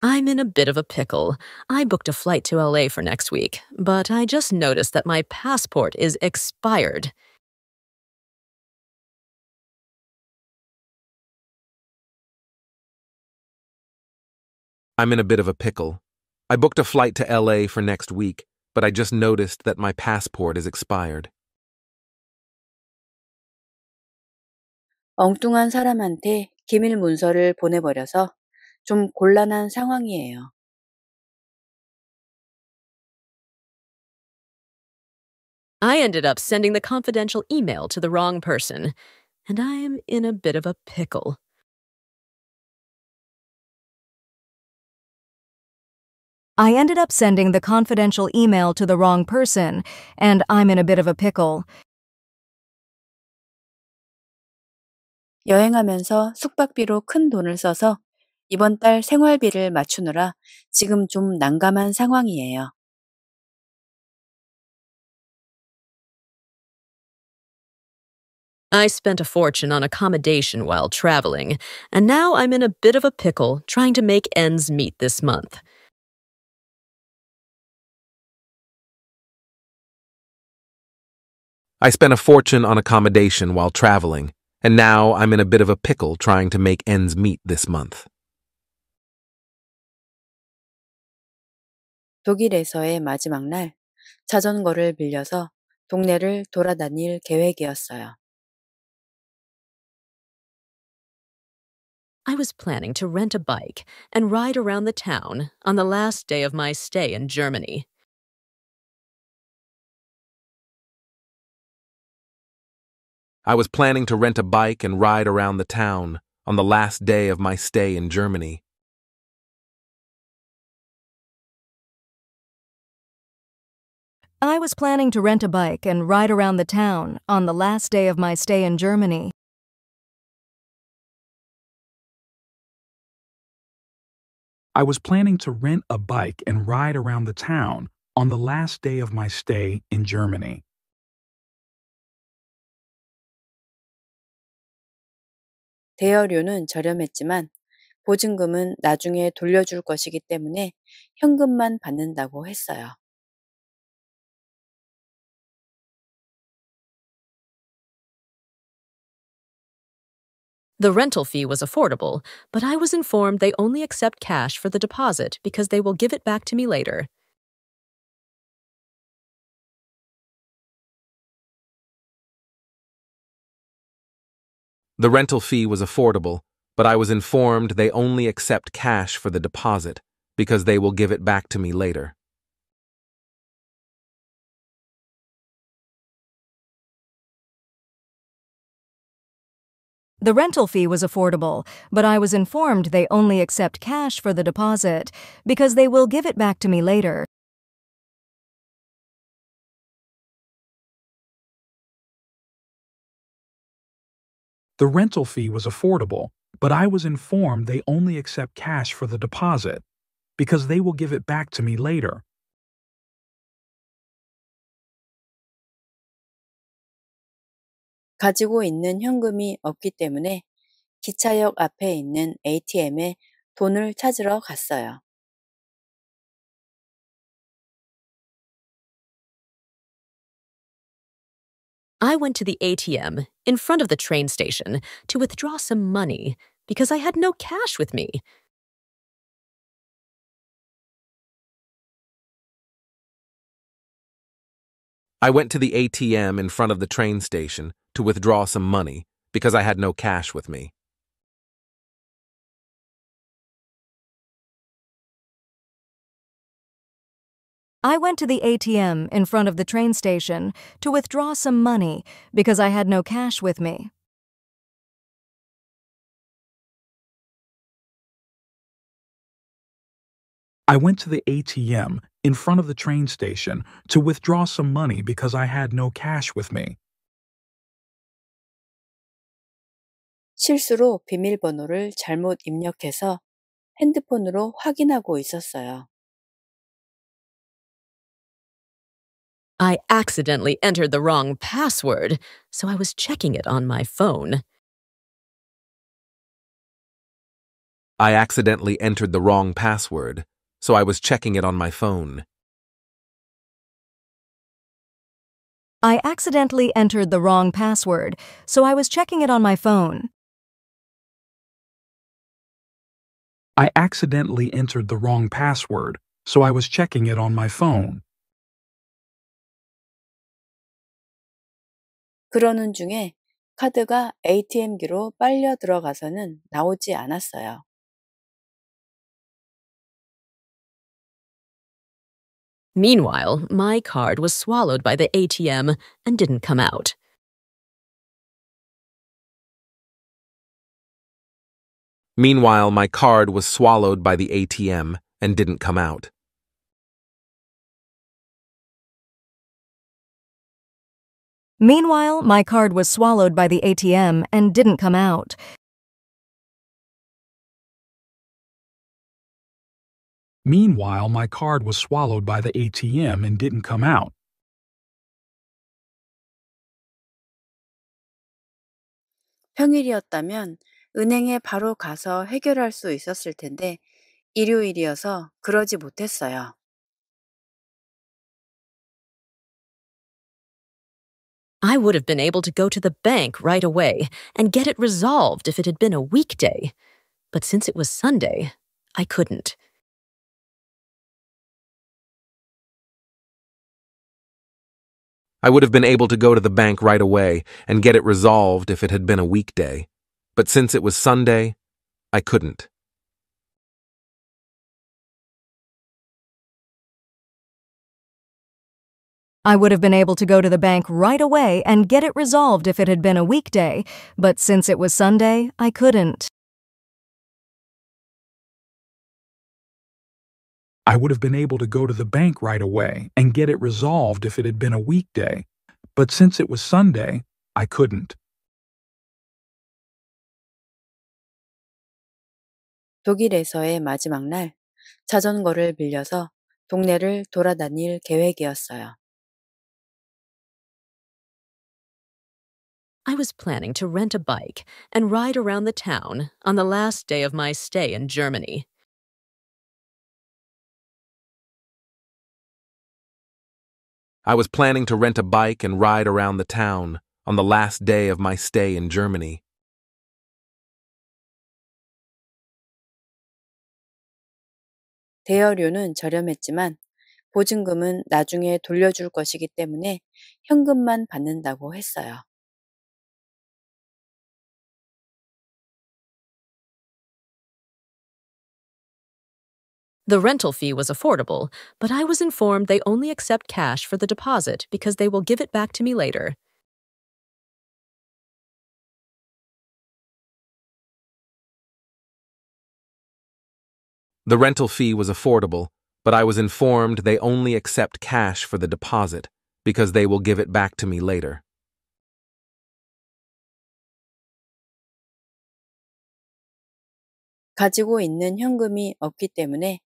I'm in a bit of a pickle. I booked a flight to LA for next week, but I just noticed that my passport is expired. I'm in a bit of a pickle. I booked a flight to LA for next week, but I just noticed that my passport is expired. 엉뚱한 사람한테 기밀 문서를 보내버려서 좀 곤란한 I ended up sending the confidential email to the wrong person, and I am in a bit of a pickle. I ended up sending the confidential email to the wrong person, and I'm in a bit of a pickle. 여행하면서 숙박비로 큰 돈을 써서 이번 달 생활비를 맞추느라 지금 좀 난감한 상황이에요. I spent a fortune on accommodation while traveling, and now I'm in a bit of a pickle trying to make ends meet this month. I spent a fortune on accommodation while traveling, and now I'm in a bit of a pickle trying to make ends meet this month. 독일에서의 마지막 날 자전거를 빌려서 동네를 돌아다닐 계획이었어요. I was planning to rent a bike and ride around the town on the last day of my stay in Germany. I was planning to rent a bike and ride around the town on the last day of my stay in Germany. I was planning to rent a bike and ride around the town on the last day of my stay in Germany. I was planning to rent a bike and ride around the town on the last day of my stay in Germany. 대여료는 저렴했지만 보증금은 나중에 돌려줄 것이기 때문에 현금만 받는다고 했어요. The rental fee was affordable, but I was informed they only accept cash for the deposit because they will give it back to me later. The rental fee was affordable, but I was informed they only accept cash for the deposit because they will give it back to me later. The rental fee was affordable, but I was informed they only accept cash for the deposit because they will give it back to me later. The rental fee was affordable, but I was informed they only accept cash for the deposit because they will give it back to me later. 가지고 있는 현금이 없기 때문에 기차역 앞에 있는 ATM에 돈을 찾으러 I went to the ATM in front of the train station to withdraw some money because I had no cash with me. I went to the ATM in front of the train station to withdraw some money because I had no cash with me. I went to the ATM in front of the train station to withdraw some money because I had no cash with me. I went to the ATM in front of the train station to withdraw some money because I had no cash with me. 실수로 비밀번호를 잘못 입력해서 핸드폰으로 확인하고 있었어요. I accidentally entered the wrong password, so I was checking it on my phone. I accidentally entered the wrong password, so I was checking it on my phone. I accidentally entered the wrong password, so I was checking it on my phone. I accidentally entered the wrong password, so I was checking it on my phone. 그러는 중에 카드가 ATM기로 빨려 들어가서는 나오지 않았어요. Meanwhile, my card was swallowed by the ATM and didn't come out. Meanwhile, my card was swallowed by the ATM and didn't come out. Meanwhile, my card was swallowed by the ATM and didn't come out. Meanwhile, my card was swallowed by the ATM and didn't come out. 평일이었다면 I would have been able to go to the bank right away and get it resolved if it had been a weekday. But since it was Sunday, I couldn't. I would have been able to go to the bank right away and get it resolved if it had been a weekday but since it was Sunday, I couldn't. I would have been able to go to the bank right away and get it resolved if it had been a weekday, but since it was Sunday, I couldn't. I would have been able to go to the bank right away and get it resolved if it had been a weekday, but since it was Sunday, I couldn't. 독일에서의 마지막 날 자전거를 빌려서 동네를 돌아다닐 계획이었어요. I was planning to rent a bike and ride around the town on the last day of my stay in Germany. I was planning to rent a bike and ride around the town on the last day of my stay in Germany. 대여료는 저렴했지만 보증금은 나중에 돌려줄 것이기 때문에 현금만 받는다고 했어요. The rental fee was affordable, but I was informed they only accept cash for the deposit because they will give it back to me later. The rental fee was affordable, but I was informed they only accept cash for the deposit because they will give it back to me later. 가지고 있는 현금이 없기 때문에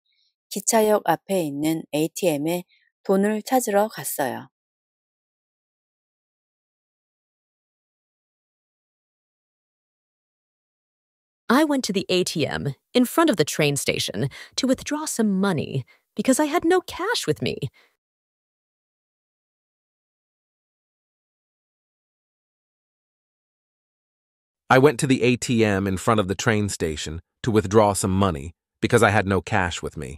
기차역 앞에 있는 ATM에 돈을 찾으러 갔어요. I went to the ATM in front of the train station to withdraw some money because I had no cash with me. I went to the ATM in front of the train station to withdraw some money because I had no cash with me.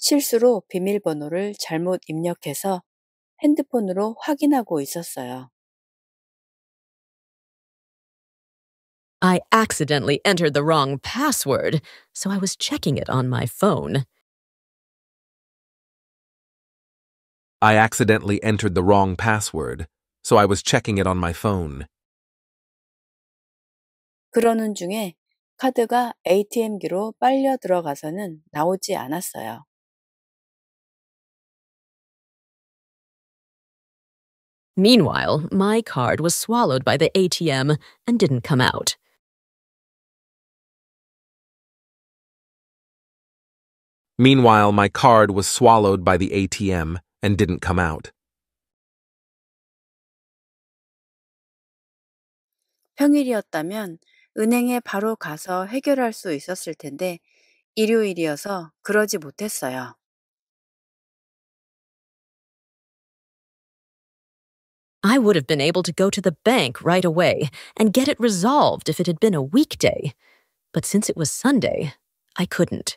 실수로 비밀번호를 잘못 입력해서 핸드폰으로 확인하고 있었어요. I accidentally entered the wrong password, so I was checking it on my phone. I accidentally entered the wrong password, so I was checking it on my phone. 그러는 중에 카드가 ATM기로 빨려 들어가서는 나오지 않았어요. Meanwhile, my card was swallowed by the ATM and didn't come out. Meanwhile, my card was swallowed by the ATM and didn't come out. I would have been able to go to the bank right away and get it resolved if it had been a weekday. But since it was Sunday, I couldn't.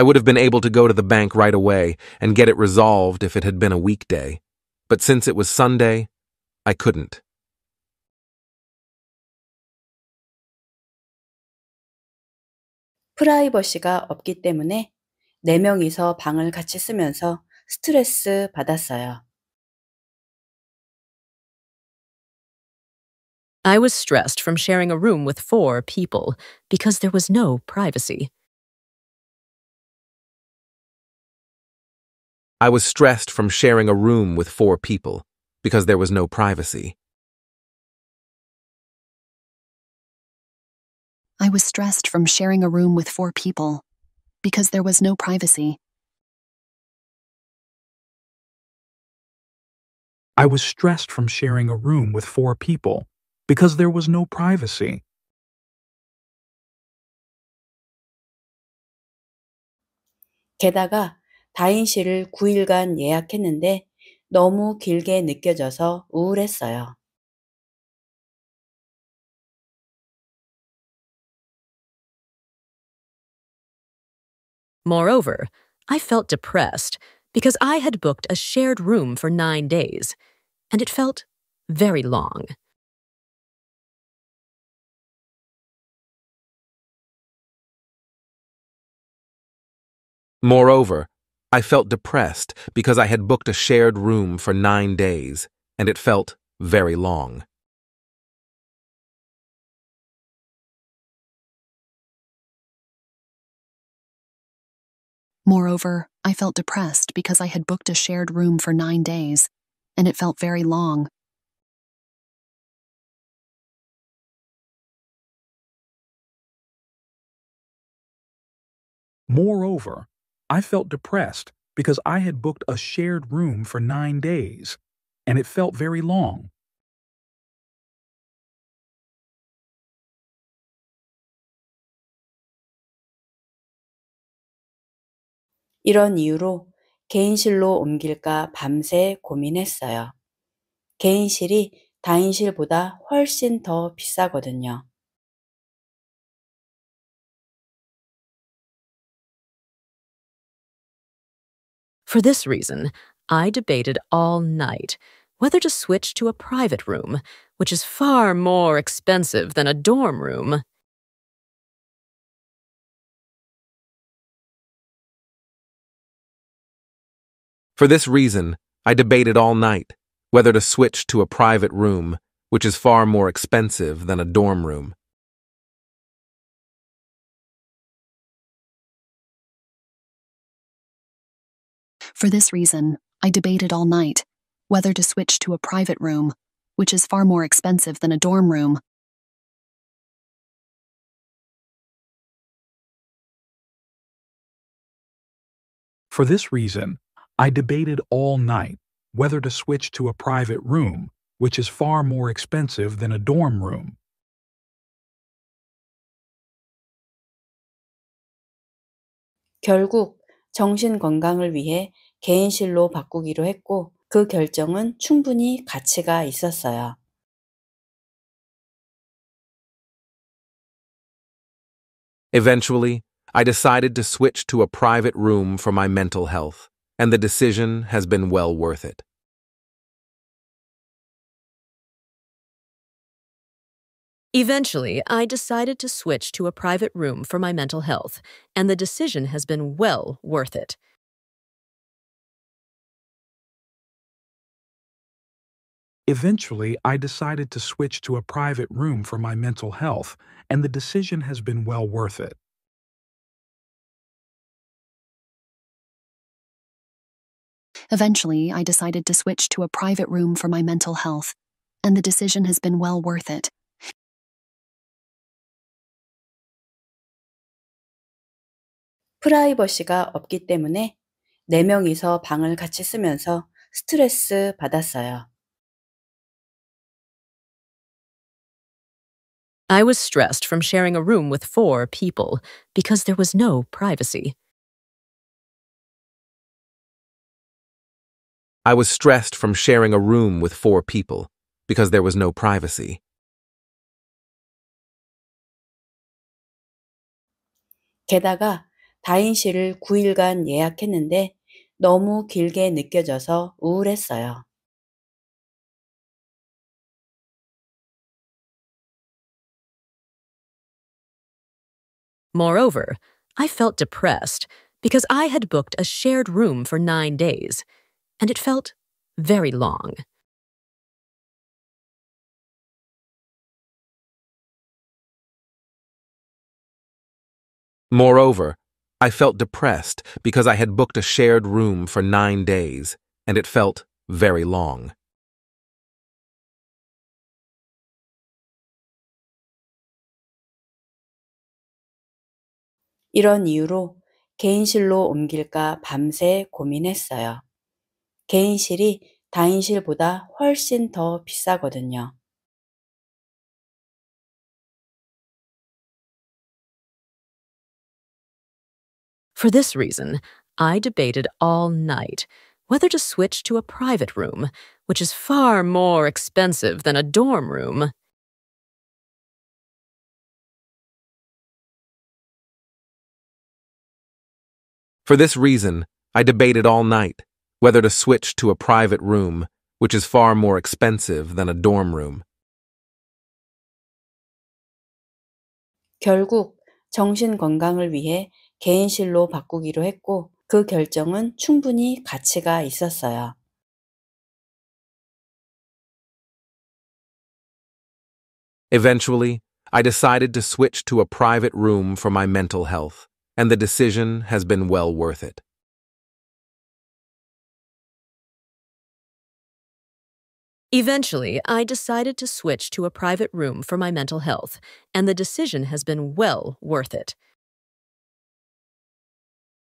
I would have been able to go to the bank right away and get it resolved if it had been a weekday, but since it was Sunday, I couldn't. 없기 때문에 방을 같이 쓰면서 스트레스 받았어요. I was stressed from sharing a room with four people because there was no privacy. I was stressed from sharing a room with four people because there was no privacy. I was stressed from sharing a room with four people because there was no privacy. I was stressed from sharing a room with four people because there was no privacy. 게다가 다인실을 9일간 예약했는데 너무 길게 느껴져서 우울했어요. Moreover, I felt depressed because I had booked a shared room for nine days, and it felt very long. Moreover, I felt depressed because I had booked a shared room for nine days, and it felt very long. Moreover, I felt depressed because I had booked a shared room for nine days, and it felt very long. Moreover, I felt depressed because I had booked a shared room for nine days, and it felt very long. 이런 이유로 개인실로 옮길까 밤새 고민했어요. 개인실이 다인실보다 훨씬 더 비싸거든요. For this reason, I debated all night whether to switch to a private room, which is far more expensive than a dorm room. For this reason, I debated all night whether to switch to a private room, which is far more expensive than a dorm room. For this reason, I debated all night whether to switch to a private room, which is far more expensive than a dorm room. For this reason, I debated all night whether to switch to a private room, which is far more expensive than a dorm room. 결국 정신 건강을 위해 개인실로 바꾸기로 했고 그 결정은 충분히 가치가 있었어요. Eventually, I decided to switch to a private room for my mental health, and the decision has been well worth it. Eventually, I decided to switch to a private room for my mental health, and the decision has been well worth it. Eventually, I decided to switch to a private room for my mental health, and the decision has been well worth it. Eventually, I decided to switch to a private room for my mental health, and the decision has been well worth it. Privacy가 없기 때문에 4명이서 방을 같이 쓰면서 스트레스 받았어요. I was stressed from sharing a room with four people because there was no privacy. I was stressed from sharing a room with four people because there was no privacy. 게다가 다인실을 9일간 예약했는데 너무 길게 느껴져서 우울했어요. Moreover, I felt depressed because I had booked a shared room for nine days, and it felt very long. Moreover, I felt depressed because I had booked a shared room for nine days, and it felt very long. 이런 이유로 개인실로 옮길까 밤새 고민했어요. 개인실이 다인실보다 훨씬 더 비싸거든요. For this reason, I debated all night whether to switch to a private room, which is far more expensive than a dorm room. For this reason, I debated all night whether to switch to a private room, which is far more expensive than a dorm room. 결국 정신 건강을 위해 개인실로 바꾸기로 했고 그 결정은 충분히 가치가 있었어요. Eventually, I decided to switch to a private room for my mental health and the decision has been well worth it. Eventually, I decided to switch to a private room for my mental health, and the decision has been well worth it.